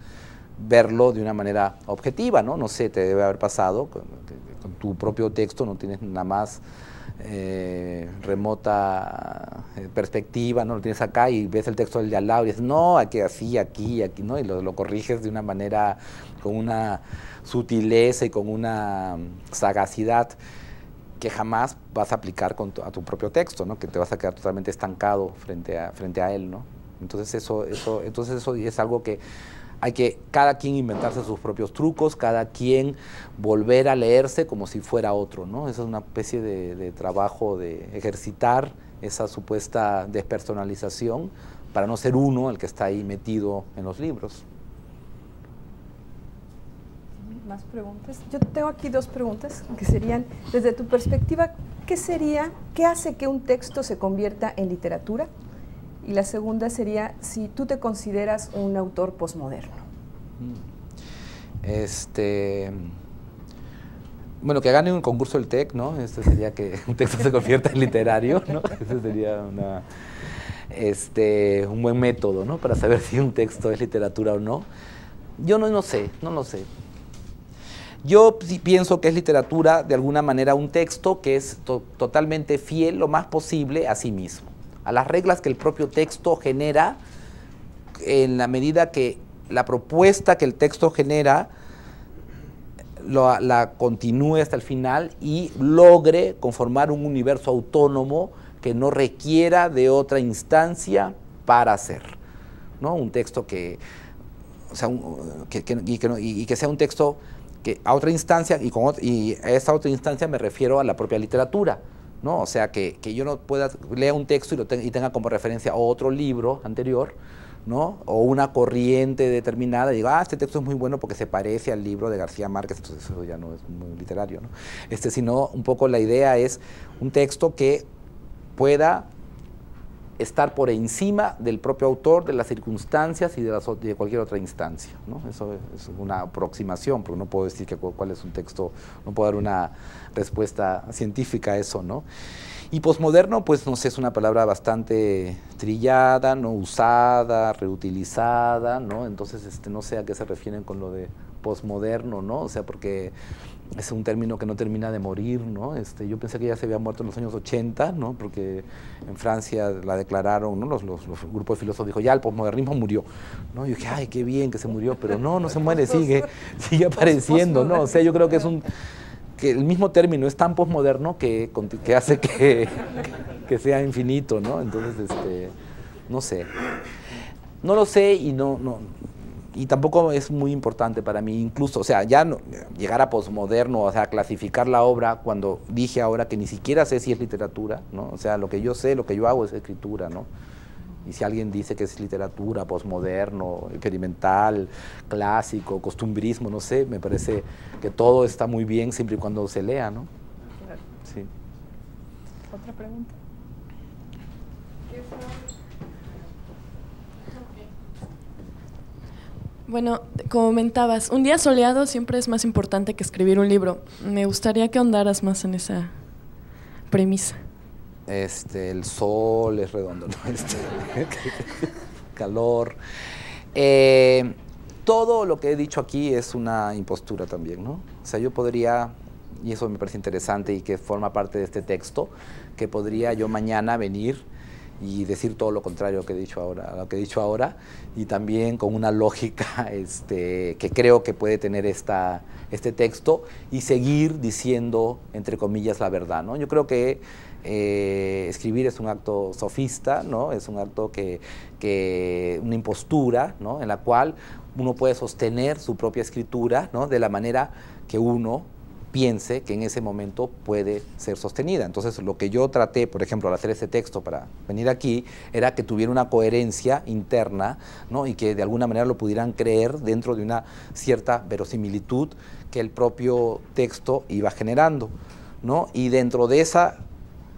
verlo de una manera objetiva, ¿no? No sé, te debe haber pasado, con tu propio texto no tienes nada más eh, remota eh, perspectiva, ¿no? Lo tienes acá y ves el texto del de al lado y dices, no, aquí, así, aquí, aquí, ¿no? Y lo, lo corriges de una manera, con una sutileza y con una mm, sagacidad que jamás vas a aplicar con a tu propio texto, ¿no? Que te vas a quedar totalmente estancado frente a, frente a él, ¿no? Entonces eso, eso, entonces eso es algo que hay que cada quien inventarse sus propios trucos, cada quien volver a leerse como si fuera otro, ¿no? Esa es una especie de, de trabajo de ejercitar esa supuesta despersonalización para no ser uno el que está ahí metido en los libros. Más preguntas. Yo tengo aquí dos preguntas que serían, desde tu perspectiva, ¿qué sería, qué hace que un texto se convierta en literatura? Y la segunda sería si tú te consideras un autor posmoderno. Mm. Este. Mm, bueno, que gane un concurso del TEC, ¿no? Este sería que un texto se convierta en literario, ¿no? Ese sería este, un buen método, ¿no? Para saber si un texto es literatura o no. Yo no, no sé, no lo sé. Yo pienso que es literatura, de alguna manera, un texto que es totalmente fiel lo más posible a sí mismo a las reglas que el propio texto genera en la medida que la propuesta que el texto genera la continúe hasta el final y logre conformar un universo autónomo que no requiera de otra instancia para hacer. Un texto que, sea, un, y, que sea un texto que a otra instancia, y, y a esa otra instancia me refiero a la propia literatura. ¿no? O sea, que, yo no pueda, leer un texto y, lo tenga como referencia otro libro anterior, ¿no? O una corriente determinada, y digo, ah, este texto es muy bueno porque se parece al libro de García Márquez, entonces eso ya no es muy literario, ¿no? Este, sino un poco la idea es un texto que pueda estar por encima del propio autor, de las circunstancias y de, las, cualquier otra instancia. ¿no? Eso es una aproximación, pero no puedo decir que, cuál es un texto, no puedo dar una respuesta científica a eso. ¿no? Y posmoderno, pues no sé, es una palabra bastante trillada, no usada, reutilizada, ¿no? Entonces, este, no sé a qué se refieren con lo de posmoderno, ¿no? O sea, porque es un término que no termina de morir, ¿no? Este, yo pensé que ya se había muerto en los años 80, ¿no? Porque en Francia la declararon, ¿no? Los, grupos de filósofos dijo, ya el posmodernismo murió, ¿no? yo dije, ay, qué bien que se murió, pero no, no se muere, sigue, sigue apareciendo, ¿no? O sea, yo creo que es un... que el mismo término es tan posmoderno que, que hace que, sea infinito, ¿no? Entonces, este, no sé. No lo sé y no, y tampoco es muy importante para mí, incluso, o sea, ya no, llegar a posmoderno, o sea, clasificar la obra cuando dije ahora que ni siquiera sé si es literatura, ¿no? O sea, lo que yo sé, lo que yo hago es escritura, ¿no? Y si alguien dice que es literatura, posmoderno, experimental, clásico, costumbrismo, no sé, me parece que todo está muy bien siempre y cuando se lea, ¿no? Sí. ¿Otra pregunta? ¿Qué Bueno, comentabas, un día soleado siempre es más importante que escribir un libro. Me gustaría que ahondaras más en esa premisa. Este, el sol es redondo, ¿no? Este, calor. Eh, todo lo que he dicho aquí es una impostura también, ¿no? O sea, yo podría, y eso me parece interesante y que forma parte de este texto, que podría yo mañana venir y decir todo lo contrario que he dicho ahora, a lo que he dicho ahora y también con una lógica este, que creo que puede tener esta, este texto y seguir diciendo, entre comillas, la verdad. ¿no? Yo creo que eh, escribir es un acto sofista, ¿no? es un acto que, una impostura en la cual uno puede sostener su propia escritura de la manera que uno piense que en ese momento puede ser sostenida. Entonces, lo que yo traté, por ejemplo, al hacer ese texto para venir aquí, era que tuviera una coherencia interna ¿no? y que de alguna manera lo pudieran creer dentro de una cierta verosimilitud que el propio texto iba generando. ¿no? Y dentro de esa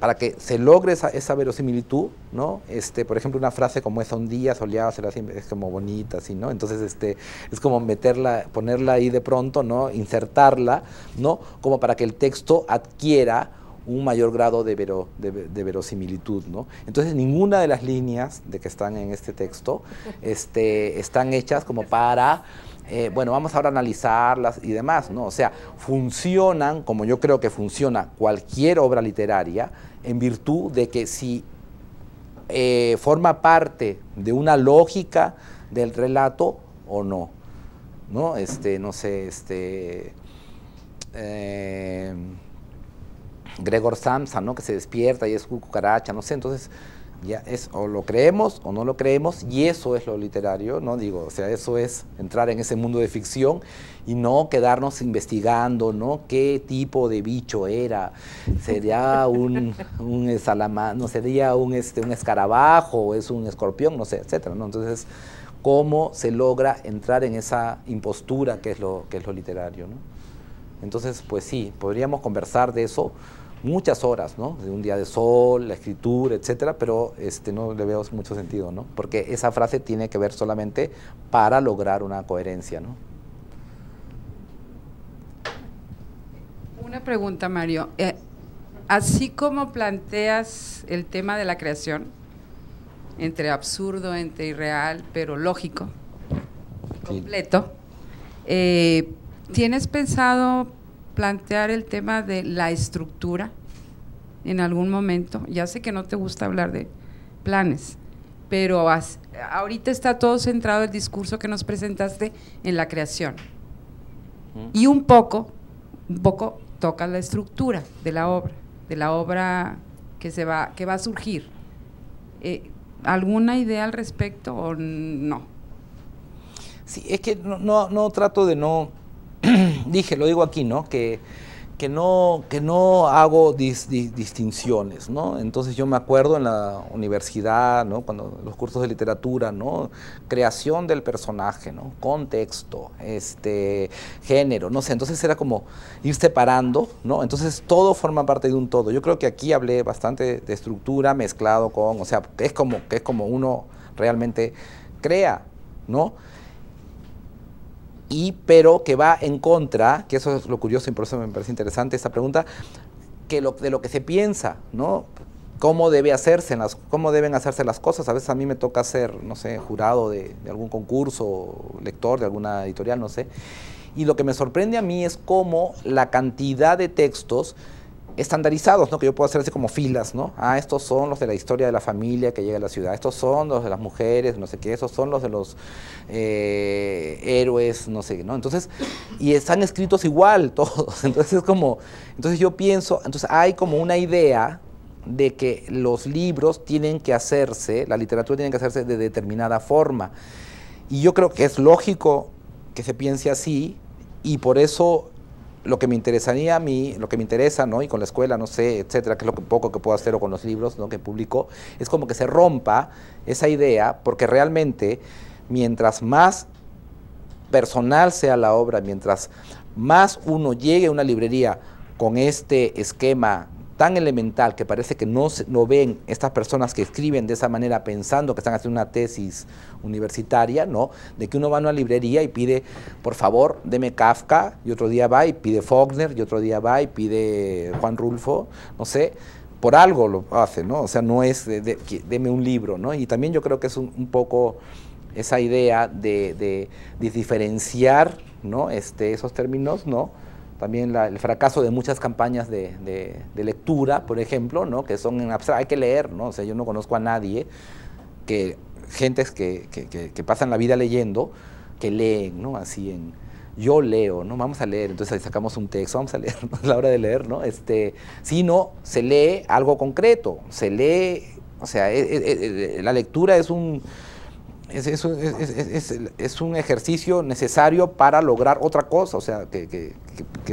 para que se logre esa, verosimilitud, ¿no? Este, por ejemplo, una frase como es un día soleado, será es como bonita, así, ¿no? Entonces, este, es como meterla, ponerla ahí de pronto, ¿no? Insertarla, ¿no? Como para que el texto adquiera un mayor grado de, verosimilitud. ¿no? Entonces, ninguna de las líneas de que están en este texto este, están hechas como para, eh, bueno, vamos ahora a analizarlas y demás. ¿no? O sea, funcionan, como yo creo que funciona cualquier obra literaria, en virtud de que si eh, forma parte de una lógica del relato o no. ¿No? Este, no sé, este. Eh, Gregor Samsa, ¿no? Que se despierta y es cucaracha, no sé. Entonces, ya o lo creemos o no lo creemos y eso es lo literario, ¿no? Digo, o sea, eso es entrar en ese mundo de ficción y no quedarnos investigando, ¿no? ¿Qué tipo de bicho era? ¿Sería un, un no ¿Sería un, este, un escarabajo? ¿Es un escorpión? No sé, etcétera, ¿no? Entonces, ¿cómo se logra entrar en esa impostura que es lo, que es lo literario, ¿no? Entonces, pues sí, podríamos conversar de eso, muchas horas, ¿no? De un día de sol, la escritura, etcétera, pero este, no le veo mucho sentido, ¿no? Porque esa frase tiene que ver solamente para lograr una coherencia, ¿no? Una pregunta, Mario. Eh, así como planteas el tema de la creación, entre absurdo, entre irreal, pero lógico, completo, eh, ¿tienes pensado plantear el tema de la estructura en algún momento. Ya sé que no te gusta hablar de planes, pero ahorita está todo centrado el discurso que nos presentaste en la creación. Y un poco, un poco toca la estructura de la obra, de la obra que se va, que va a surgir. Eh, ¿Alguna idea al respecto o no? Sí, es que no trato de no dije, lo digo aquí, ¿no? Que, que no, que no hago distinciones, ¿no? Entonces yo me acuerdo en la universidad, ¿no? Cuando los cursos de literatura, ¿no? Creación del personaje, ¿no? Contexto, este, género, no sé. Entonces era como ir separando, ¿no? Entonces todo forma parte de un todo. Yo creo que aquí hablé bastante de estructura mezclado con, o sea, es como, que es como uno realmente crea, ¿no? pero que va en contra, que eso es lo curioso y por eso me parece interesante esta pregunta, que lo, de lo que se piensa, ¿no? Cómo, debe hacerse las, cómo deben hacerse las cosas. A veces a mí me toca ser, no sé, jurado de, de algún concurso, lector de alguna editorial, no sé. Y lo que me sorprende a mí es cómo la cantidad de textos estandarizados, ¿no? Que yo puedo hacer así como filas, ¿no? Ah, estos son los de la historia de la familia que llega a la ciudad, estos son los de las mujeres, no sé qué, estos son los de los eh, héroes, no sé, ¿no? Entonces, y están escritos igual todos, entonces es como, entonces yo pienso, entonces hay como una idea de que los libros tienen que hacerse, la literatura tiene que hacerse de determinada forma. Y yo creo que es lógico que se piense así y por eso lo que me interesaría a mí, lo que me interesa, ¿no? Y con la escuela, no sé, etcétera, que es lo que poco que puedo hacer o con los libros, ¿no? Que publico, es como que se rompa esa idea, porque realmente mientras más personal sea la obra, mientras más uno llegue a una librería con este esquema tan elemental que parece que no, no ven estas personas que escriben de esa manera pensando que están haciendo una tesis universitaria, ¿no? De que uno va a una librería y pide, por favor, deme Kafka, y otro día va y pide Faulkner, y otro día va y pide Juan Rulfo, no sé, por algo lo hace, ¿no? O sea, no es, de, deme un libro, ¿no? Y también yo creo que es un, poco esa idea de, diferenciar, ¿no? Este, esos términos, ¿no? también el fracaso de muchas campañas de, lectura, por ejemplo, ¿no? que son en abstracto, hay que leer, ¿no? o sea, yo no conozco a nadie que gentes que, que, pasan la vida leyendo, que leen, ¿no? Así en yo leo, ¿no? Vamos a leer, entonces ahí sacamos un texto, vamos a leer, a la hora de leer, ¿no? Este, sino se lee algo concreto, se lee, o sea, e, e, e, la lectura es un es, es, un ejercicio necesario para lograr otra cosa, o sea, que, que,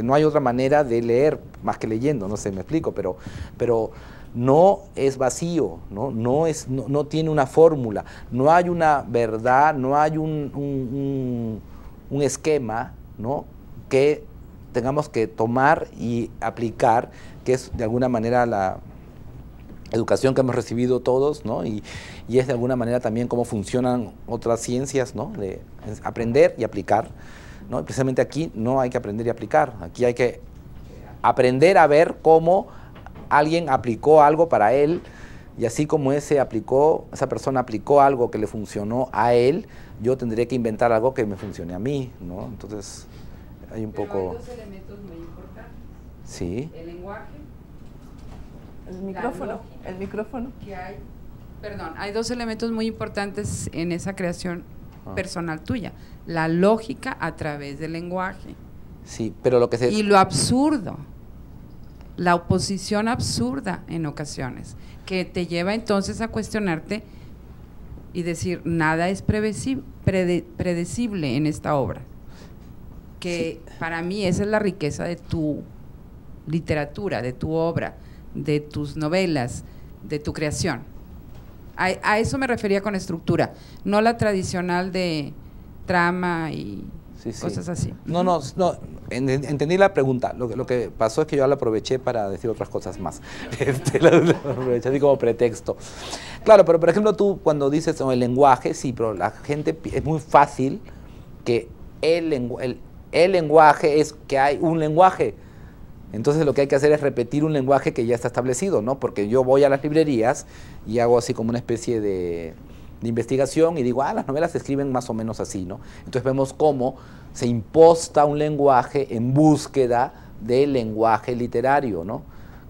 no hay otra manera de leer más que leyendo, no sé, me explico, pero, pero no es vacío, no, no, es, tiene una fórmula, no hay una verdad, no hay un, un, un esquema ¿no? que tengamos que tomar y aplicar, que es de alguna manera la, educación que hemos recibido todos, ¿no? Y, es de alguna manera también cómo funcionan otras ciencias, ¿no? De aprender y aplicar, ¿no? precisamente aquí no hay que aprender y aplicar, aquí hay que aprender a ver cómo alguien aplicó algo para él y así como ese aplicó, esa persona aplicó algo que le funcionó a él, yo tendría que inventar algo que me funcione a mí, ¿no? Entonces hay un poco... elementos muy importantes. Sí. El lenguaje el micrófono, el micrófono. hay, perdón, hay dos elementos muy importantes en esa creación ah. personal tuya. La lógica a través del lenguaje. Sí, pero lo que se... Y lo absurdo, la oposición absurda en ocasiones, que te lleva entonces a cuestionarte y decir, nada es predecible en esta obra. Que para mí esa es la riqueza de tu literatura, de tu obra, de tus novelas, de tu creación. A, eso me refería con estructura, no la tradicional de trama y cosas así. No, no, no entendí la pregunta. Lo, lo, que pasó es que yo la aproveché para decir otras cosas más. Este, la, aproveché así como pretexto. Claro, pero por ejemplo tú cuando dices oh, el lenguaje, sí, pero la gente es muy fácil que el lenguaje es que hay un lenguaje entonces lo que hay que hacer es repetir un lenguaje que ya está establecido, ¿no? Porque yo voy a las librerías y hago así como una especie de, investigación y digo, ah, las novelas se escriben más o menos así, ¿no? Entonces vemos cómo se imposta un lenguaje en búsqueda del lenguaje literario, ¿no?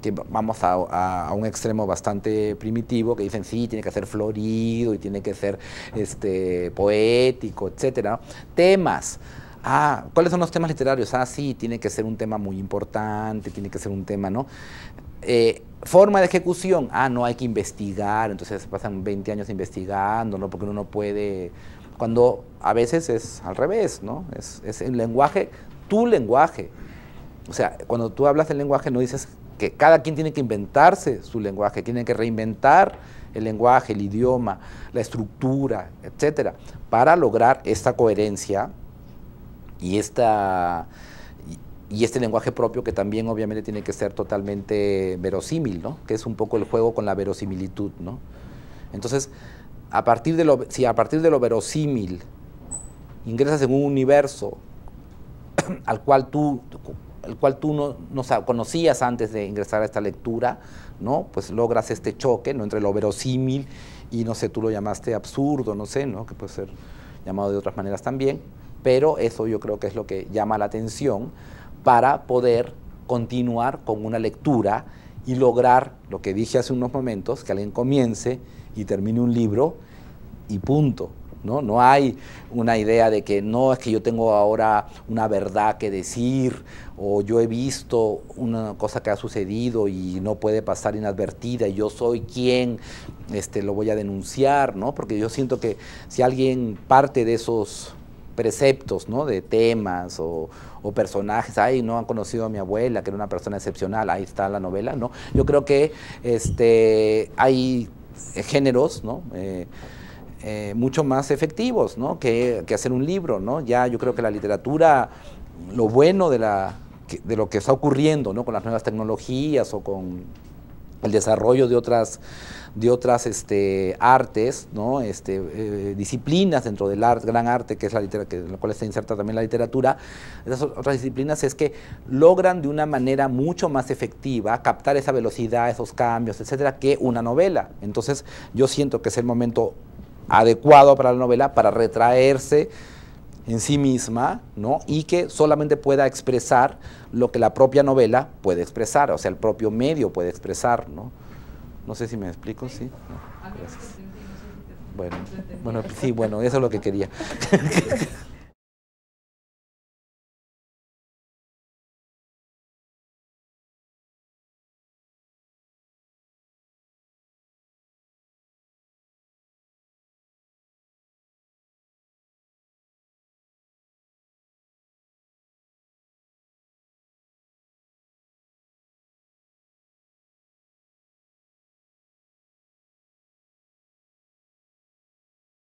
Que vamos a, un extremo bastante primitivo, que dicen, sí, tiene que ser florido y tiene que ser este, poético, etcétera. Temas. Ah, ¿cuáles son los temas literarios? Ah, sí, tiene que ser un tema muy importante, tiene que ser un tema, ¿no? Eh, forma de ejecución, ah, no hay que investigar, entonces pasan 20 años investigando, ¿no? Porque uno no puede, cuando a veces es al revés, ¿no? Es, el lenguaje, tu lenguaje. O sea, cuando tú hablas del lenguaje no dices que cada quien tiene que inventarse su lenguaje, tiene que reinventar el lenguaje, el idioma, la estructura, etcétera, para lograr esta coherencia y, este lenguaje propio que también obviamente tiene que ser totalmente verosímil, ¿no? Que es un poco el juego con la verosimilitud, ¿no? Entonces, a partir de si a partir de lo verosímil ingresas en un universo al cual tú, el cual tú no, conocías antes de ingresar a esta lectura, ¿no? Pues logras este choque, ¿no? Entre lo verosímil y, no sé, tú lo llamaste absurdo, no sé, ¿no? Que puede ser llamado de otras maneras también pero eso yo creo que es lo que llama la atención para poder continuar con una lectura y lograr lo que dije hace unos momentos, que alguien comience y termine un libro y punto. ¿no? no hay una idea de que no es que yo tengo ahora una verdad que decir o yo he visto una cosa que ha sucedido y no puede pasar inadvertida y yo soy quien este, lo voy a denunciar, ¿no? porque yo siento que si alguien parte de esos preceptos, ¿no? De temas o, personajes. Ay, no han conocido a mi abuela, que era una persona excepcional. Ahí está la novela, ¿no? Yo creo que este, hay géneros, ¿no? Eh, eh, mucho más efectivos, ¿no? Que, que, hacer un libro, ¿no? Ya yo creo que la literatura, lo bueno de, la, de lo que está ocurriendo, ¿no? Con las nuevas tecnologías o con el desarrollo de otras de otras este, artes, ¿no? este, eh, disciplinas dentro del gran arte que es la literatura, en la cual está inserta también la literatura, esas otras disciplinas es que logran de una manera mucho más efectiva captar esa velocidad, esos cambios, etcétera, que una novela. Entonces yo siento que es el momento adecuado para la novela para retraerse en sí misma, ¿no? Y que solamente pueda expresar lo que la propia novela puede expresar, o sea, el propio medio puede expresar, ¿no? No sé si me explico, sí. gracias. Bueno, bueno, sí, bueno, eso es lo que quería.